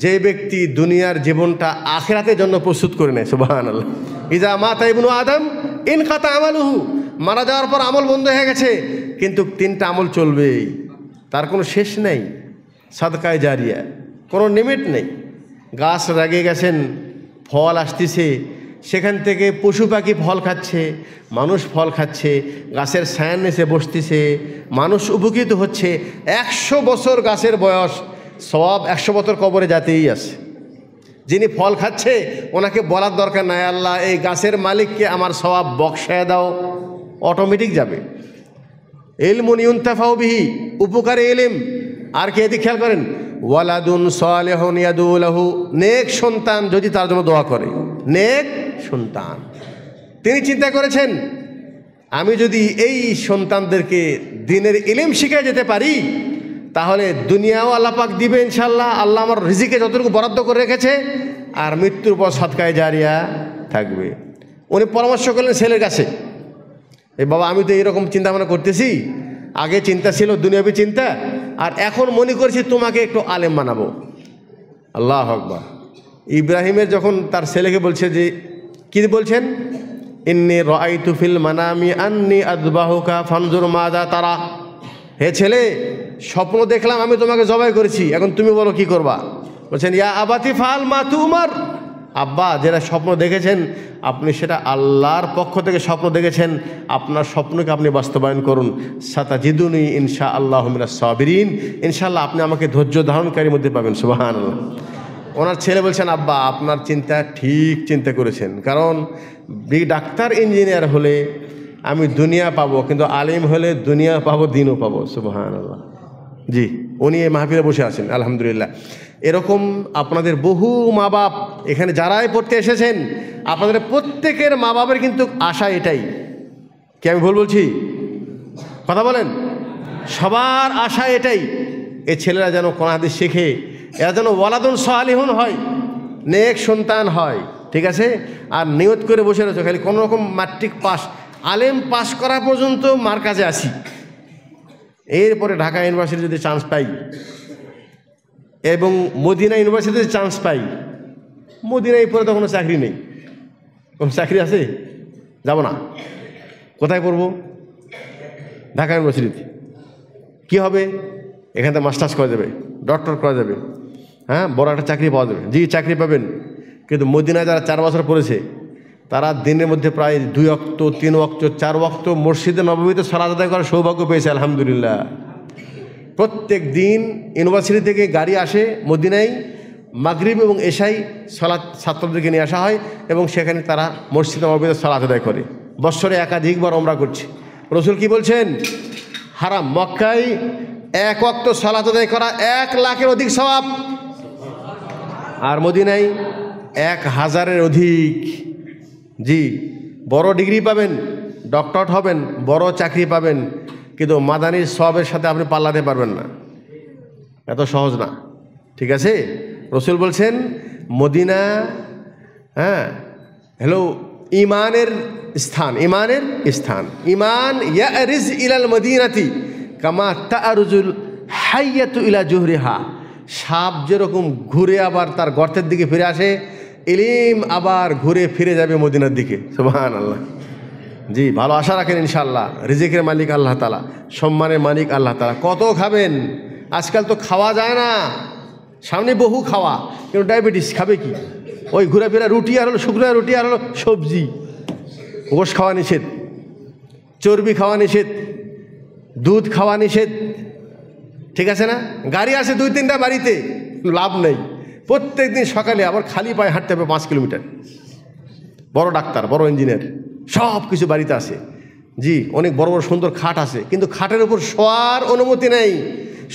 যে ব্যক্তি দুনিয়ার জীবনটা আখেরাতের জন্য প্রস্তুত করে নেয় সুবাহান আল্লাহ ইজা মা তাইবনু আদম ইন খাতা আমালুহু মারা যাওয়ার পর আমল বন্ধ হয়ে গেছে কিন্তু তিনটা আমল চলবে তার কোনো শেষ নেই সাদকায় জারিয়া কোনো লিমিট নেই গাছ রাগে গেছেন ফল আসতেছে সেখান থেকে পশু পাখি ফল খাচ্ছে মানুষ ফল খাচ্ছে গাছের সায়ান এসে বসতেছে মানুষ উপকৃত হচ্ছে একশো বছর গাছের বয়স সব একশো বছর কবরে যাতেই আছে যিনি ফল খাচ্ছে ওনাকে বলার দরকার নাই আল্লাহ এই গাছের মালিককে আমার স্বভাব বক্সায় দাও অটোমেটিক যাবে এলমুন ইউন্তাফাও বিহি উপকারে এলিম আর কে এদিক খেয়াল করেন ওয়ালাদুন সালেহন ইয়াদুলাহু নেক সন্তান যদি তার জন্য দোয়া করে নেক সন্তান তিনি চিন্তা করেছেন আমি যদি এই সন্তানদেরকে দিনের ইলেম শিখে যেতে পারি তাহলে দুনিয়াও আল্লাপাক দিবে ইনশাল্লাহ আল্লাহ আমার রিজিকে যতটুকু বরাদ্দ করে রেখেছে আর মৃত্যুর পর সৎকায় জারিয়া থাকবে উনি পরামর্শ করলেন ছেলের কাছে এই বাবা আমি তো এইরকম চিন্তা ভাবনা করতেছি আগে চিন্তা ছিল দুনিয়াবি চিন্তা আর এখন মনে করছি তোমাকে একটু আলেম বানাবো আল্লাহ হকবা ইব্রাহিমের যখন তার ছেলেকে বলছে যে কি বলছেন ইন্নি রাই তুফিল মানামি আন্নি আদবাহুকা ফানজুর মাজা তারা হে ছেলে স্বপ্ন দেখলাম আমি তোমাকে জবাই করেছি এখন তুমি বলো কি করবা বলছেন ইয়া আবাতি ফাল মা তুমার আব্বা যেটা স্বপ্ন দেখেছেন আপনি সেটা আল্লাহর পক্ষ থেকে স্বপ্ন দেখেছেন আপনার স্বপ্নকে আপনি বাস্তবায়ন করুন সাতা জিদুনি ইনশা আল্লাহ মিনা সাবিরিন ইনশাআল্লাহ আপনি আমাকে ধৈর্য ধারণকারীর মধ্যে পাবেন সুবাহান আল্লাহ ওনার ছেলে বলছেন আব্বা আপনার চিন্তা ঠিক চিন্তা করেছেন কারণ ডাক্তার ইঞ্জিনিয়ার হলে আমি দুনিয়া পাবো কিন্তু আলিম হলে দুনিয়া পাবো দিনও পাবো সুবহান আল্লাহ জি উনি এই মাহফিলে বসে আছেন আলহামদুলিল্লাহ এরকম আপনাদের বহু মা বাপ এখানে যারাই পড়তে এসেছেন আপনাদের প্রত্যেকের মা বাবের কিন্তু আশা এটাই কি আমি ভুল বলছি কথা বলেন সবার আশা এটাই এ ছেলেরা যেন কোন হাতে শেখে এরা যেন ওয়ালাদুন সালিহুন হয় নেক সন্তান হয় ঠিক আছে আর নিয়ত করে বসে রয়েছে খালি কোনো রকম মাট্রিক পাস আলেম পাস করা পর্যন্ত মার কাছে আসি এরপরে ঢাকা ইউনিভার্সিটি যদি চান্স পাই এবং মদিনা ইউনিভার্সিটিতে চান্স পাই মদিনায় পরে তো কোনো চাকরি নেই কোনো চাকরি আছে যাব না কোথায় পড়ব ঢাকা ইউনিভার্সিটিতে কী হবে এখানে মাস্টার্স করা যাবে ডক্টর করা যাবে হ্যাঁ বড় একটা চাকরি পাওয়া যাবে জি চাকরি পাবেন কিন্তু মদিনায় যারা চার বছর পড়েছে তারা দিনের মধ্যে প্রায় দুই অক্ত তিন অক্ত চার অক্ত মসজিদে নবমীতে সারা আদায় করার সৌভাগ্য পেয়েছে আলহামদুলিল্লাহ প্রত্যেক দিন ইউনিভার্সিটি থেকে গাড়ি আসে মদিনায় মাগরীব এবং এশাই সলা ছাত্রদেরকে নিয়ে আসা হয় এবং সেখানে তারা মসজিদে নবমীতে সালাদ আদায় করে বৎসরে একাধিকবার আমরা করছে রসুল কি বলছেন হারাম মক্কায় এক অক্ত সালাত আদায় করা এক লাখের অধিক স্বভাব আর মদিনায় এক হাজারের অধিক জি বড় ডিগ্রি পাবেন ডক্টর হবেন বড় চাকরি পাবেন কিন্তু মাদানির সবের সাথে আপনি পাল্লাতে পারবেন না এত সহজ না ঠিক আছে রসুল বলছেন মদিনা হ্যাঁ হ্যালো ইমানের স্থান ইমানের স্থান ইমান রিজ ইলাল মদিনাতি কামা তারুজুল হাইয়াতু ইলা জুহরিহা সাপ যেরকম ঘুরে আবার তার গর্তের দিকে ফিরে আসে এলিম আবার ঘুরে ফিরে যাবে মদিনার দিকে সুবাহান আল্লাহ জি ভালো আশা রাখেন ইনশাল্লাহ রিজিকের মালিক আল্লাহ তালা সম্মানের মালিক আল্লাহ তালা কত খাবেন আজকাল তো খাওয়া যায় না সামনে বহু খাওয়া কিন্তু ডায়াবেটিস খাবে কি ওই ঘুরে রুটি আর হলো শুকনো রুটি আর হলো সবজি গোস খাওয়া নিষেধ চর্বি খাওয়া নিষেধ দুধ খাওয়া নিষেধ ঠিক আছে না গাড়ি আছে দুই তিনটা বাড়িতে লাভ নেই প্রত্যেক দিন সকালে আবার খালি পায়ে হাঁটতে হবে পাঁচ কিলোমিটার বড় ডাক্তার বড় ইঞ্জিনিয়ার সব কিছু বাড়িতে আছে জি অনেক বড় বড় সুন্দর খাট আছে কিন্তু খাটের উপর শোয়ার অনুমতি নেই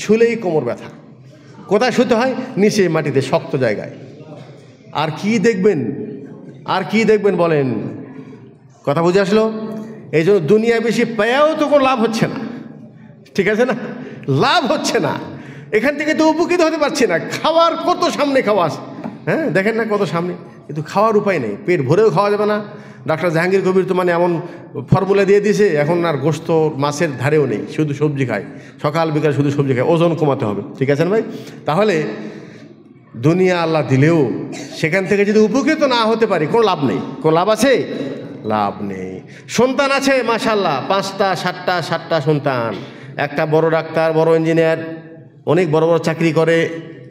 শুলেই কোমর ব্যথা কোথায় শুতে হয় নিচে মাটিতে শক্ত জায়গায় আর কি দেখবেন আর কি দেখবেন বলেন কথা বুঝে আসলো এই জন্য দুনিয়ায় বেশি পেয়েও তো কোনো লাভ হচ্ছে না ঠিক আছে না লাভ হচ্ছে না এখান থেকে তো উপকৃত হতে পারছি না খাওয়ার কত সামনে খাওয়া হ্যাঁ দেখেন না কত সামনে কিন্তু খাওয়ার উপায় নেই পেট ভরেও খাওয়া যাবে না ডাক্তার জাহাঙ্গীর কবির তো মানে এমন ফর্মুলা দিয়ে দিয়েছে এখন আর গোস্ত মাছের ধারেও নেই শুধু সবজি খায় সকাল বিকাল শুধু সবজি খায় ওজন কমাতে হবে ঠিক আছে ভাই তাহলে দুনিয়া আল্লাহ দিলেও সেখান থেকে যদি উপকৃত না হতে পারি কোনো লাভ নেই কোনো লাভ আছে লাভ নেই সন্তান আছে মাসাল্লাহ পাঁচটা সাতটা সাতটা সন্তান একটা বড় ডাক্তার বড় ইঞ্জিনিয়ার অনেক বড় বড় চাকরি করে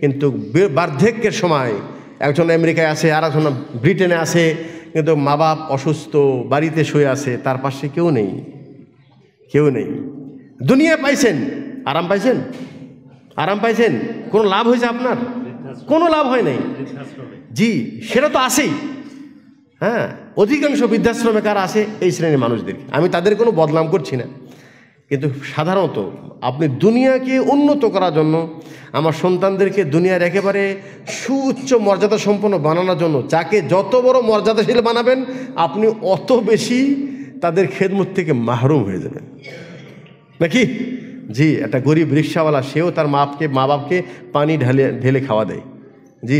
কিন্তু বার্ধক্যের সময় একজন আমেরিকায় আছে আর একজন ব্রিটেনে আছে কিন্তু মা বাপ অসুস্থ বাড়িতে শুয়ে আছে তার পাশে কেউ নেই কেউ নেই দুনিয়া পাইছেন আরাম পাইছেন আরাম পাইছেন কোনো লাভ হয়েছে আপনার কোনো লাভ হয় নাই জি সেটা তো আসেই হ্যাঁ অধিকাংশ বৃদ্ধাশ্রমে কারা আছে এই শ্রেণীর মানুষদেরকে আমি তাদের কোনো বদনাম করছি না কিন্তু সাধারণত আপনি দুনিয়াকে উন্নত করার জন্য আমার সন্তানদেরকে দুনিয়ার একেবারে সুউচ্চ মর্যাদা সম্পন্ন বানানোর জন্য যাকে যত বড় মর্যাদাশীল বানাবেন আপনি অত বেশি তাদের খেদমত থেকে মাহরুম হয়ে যাবেন নাকি জি একটা গরিব রিক্সাওয়ালা সেও তার মাপকে মা বাপকে পানি ঢালে ঢেলে খাওয়া দেয় জি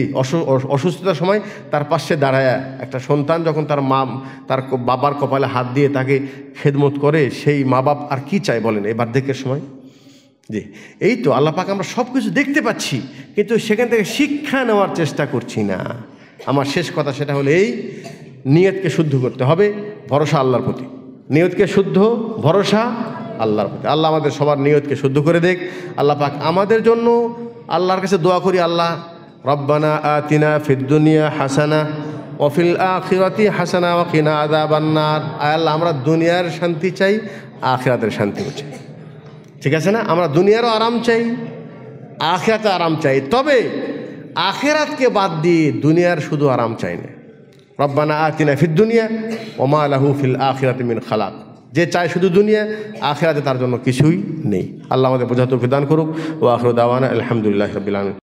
অসুস্থতার সময় তার পাশে দাঁড়ায় একটা সন্তান যখন তার মা তার বাবার কপালে হাত দিয়ে তাকে খেদমত করে সেই মা বাপ আর কি চায় বলেন এই বার্ধক্যের সময় জি এই তো আল্লাপাকে আমরা সব কিছু দেখতে পাচ্ছি কিন্তু সেখান থেকে শিক্ষা নেওয়ার চেষ্টা করছি না আমার শেষ কথা সেটা হলো এই নিয়তকে শুদ্ধ করতে হবে ভরসা আল্লাহর প্রতি নিয়তকে শুদ্ধ ভরসা আল্লাহর প্রতি আল্লাহ আমাদের সবার নিয়তকে শুদ্ধ করে দেখ আল্লাহ পাক আমাদের জন্য আল্লাহর কাছে দোয়া করি আল্লাহ রব্বানা আতিনা ফিদ্দুনিয়া হাসানা অফিল আখিরাতি হাসানা ওকিনা আদা বান্নার আল্লাহ আমরা দুনিয়ার শান্তি চাই আখিরাতের শান্তিও চাই ঠিক আছে না আমরা দুনিয়ারও আরাম চাই আখেরাতে আরাম চাই তবে আখেরাতকে বাদ দিয়ে দুনিয়ার শুধু আরাম চাই না রব্বানা আতিনা ফির দুনিয়া ওমা আলাহু ফিল আখিরাতে মিন খালাক যে চায় শুধু দুনিয়া আখেরাতে তার জন্য কিছুই নেই আল্লাহ আমাদের বোঝাতে প্রদান করুক ও আখর আখরুদ্দাওয়ানা আলহামদুলিল্লাহ রবিলাম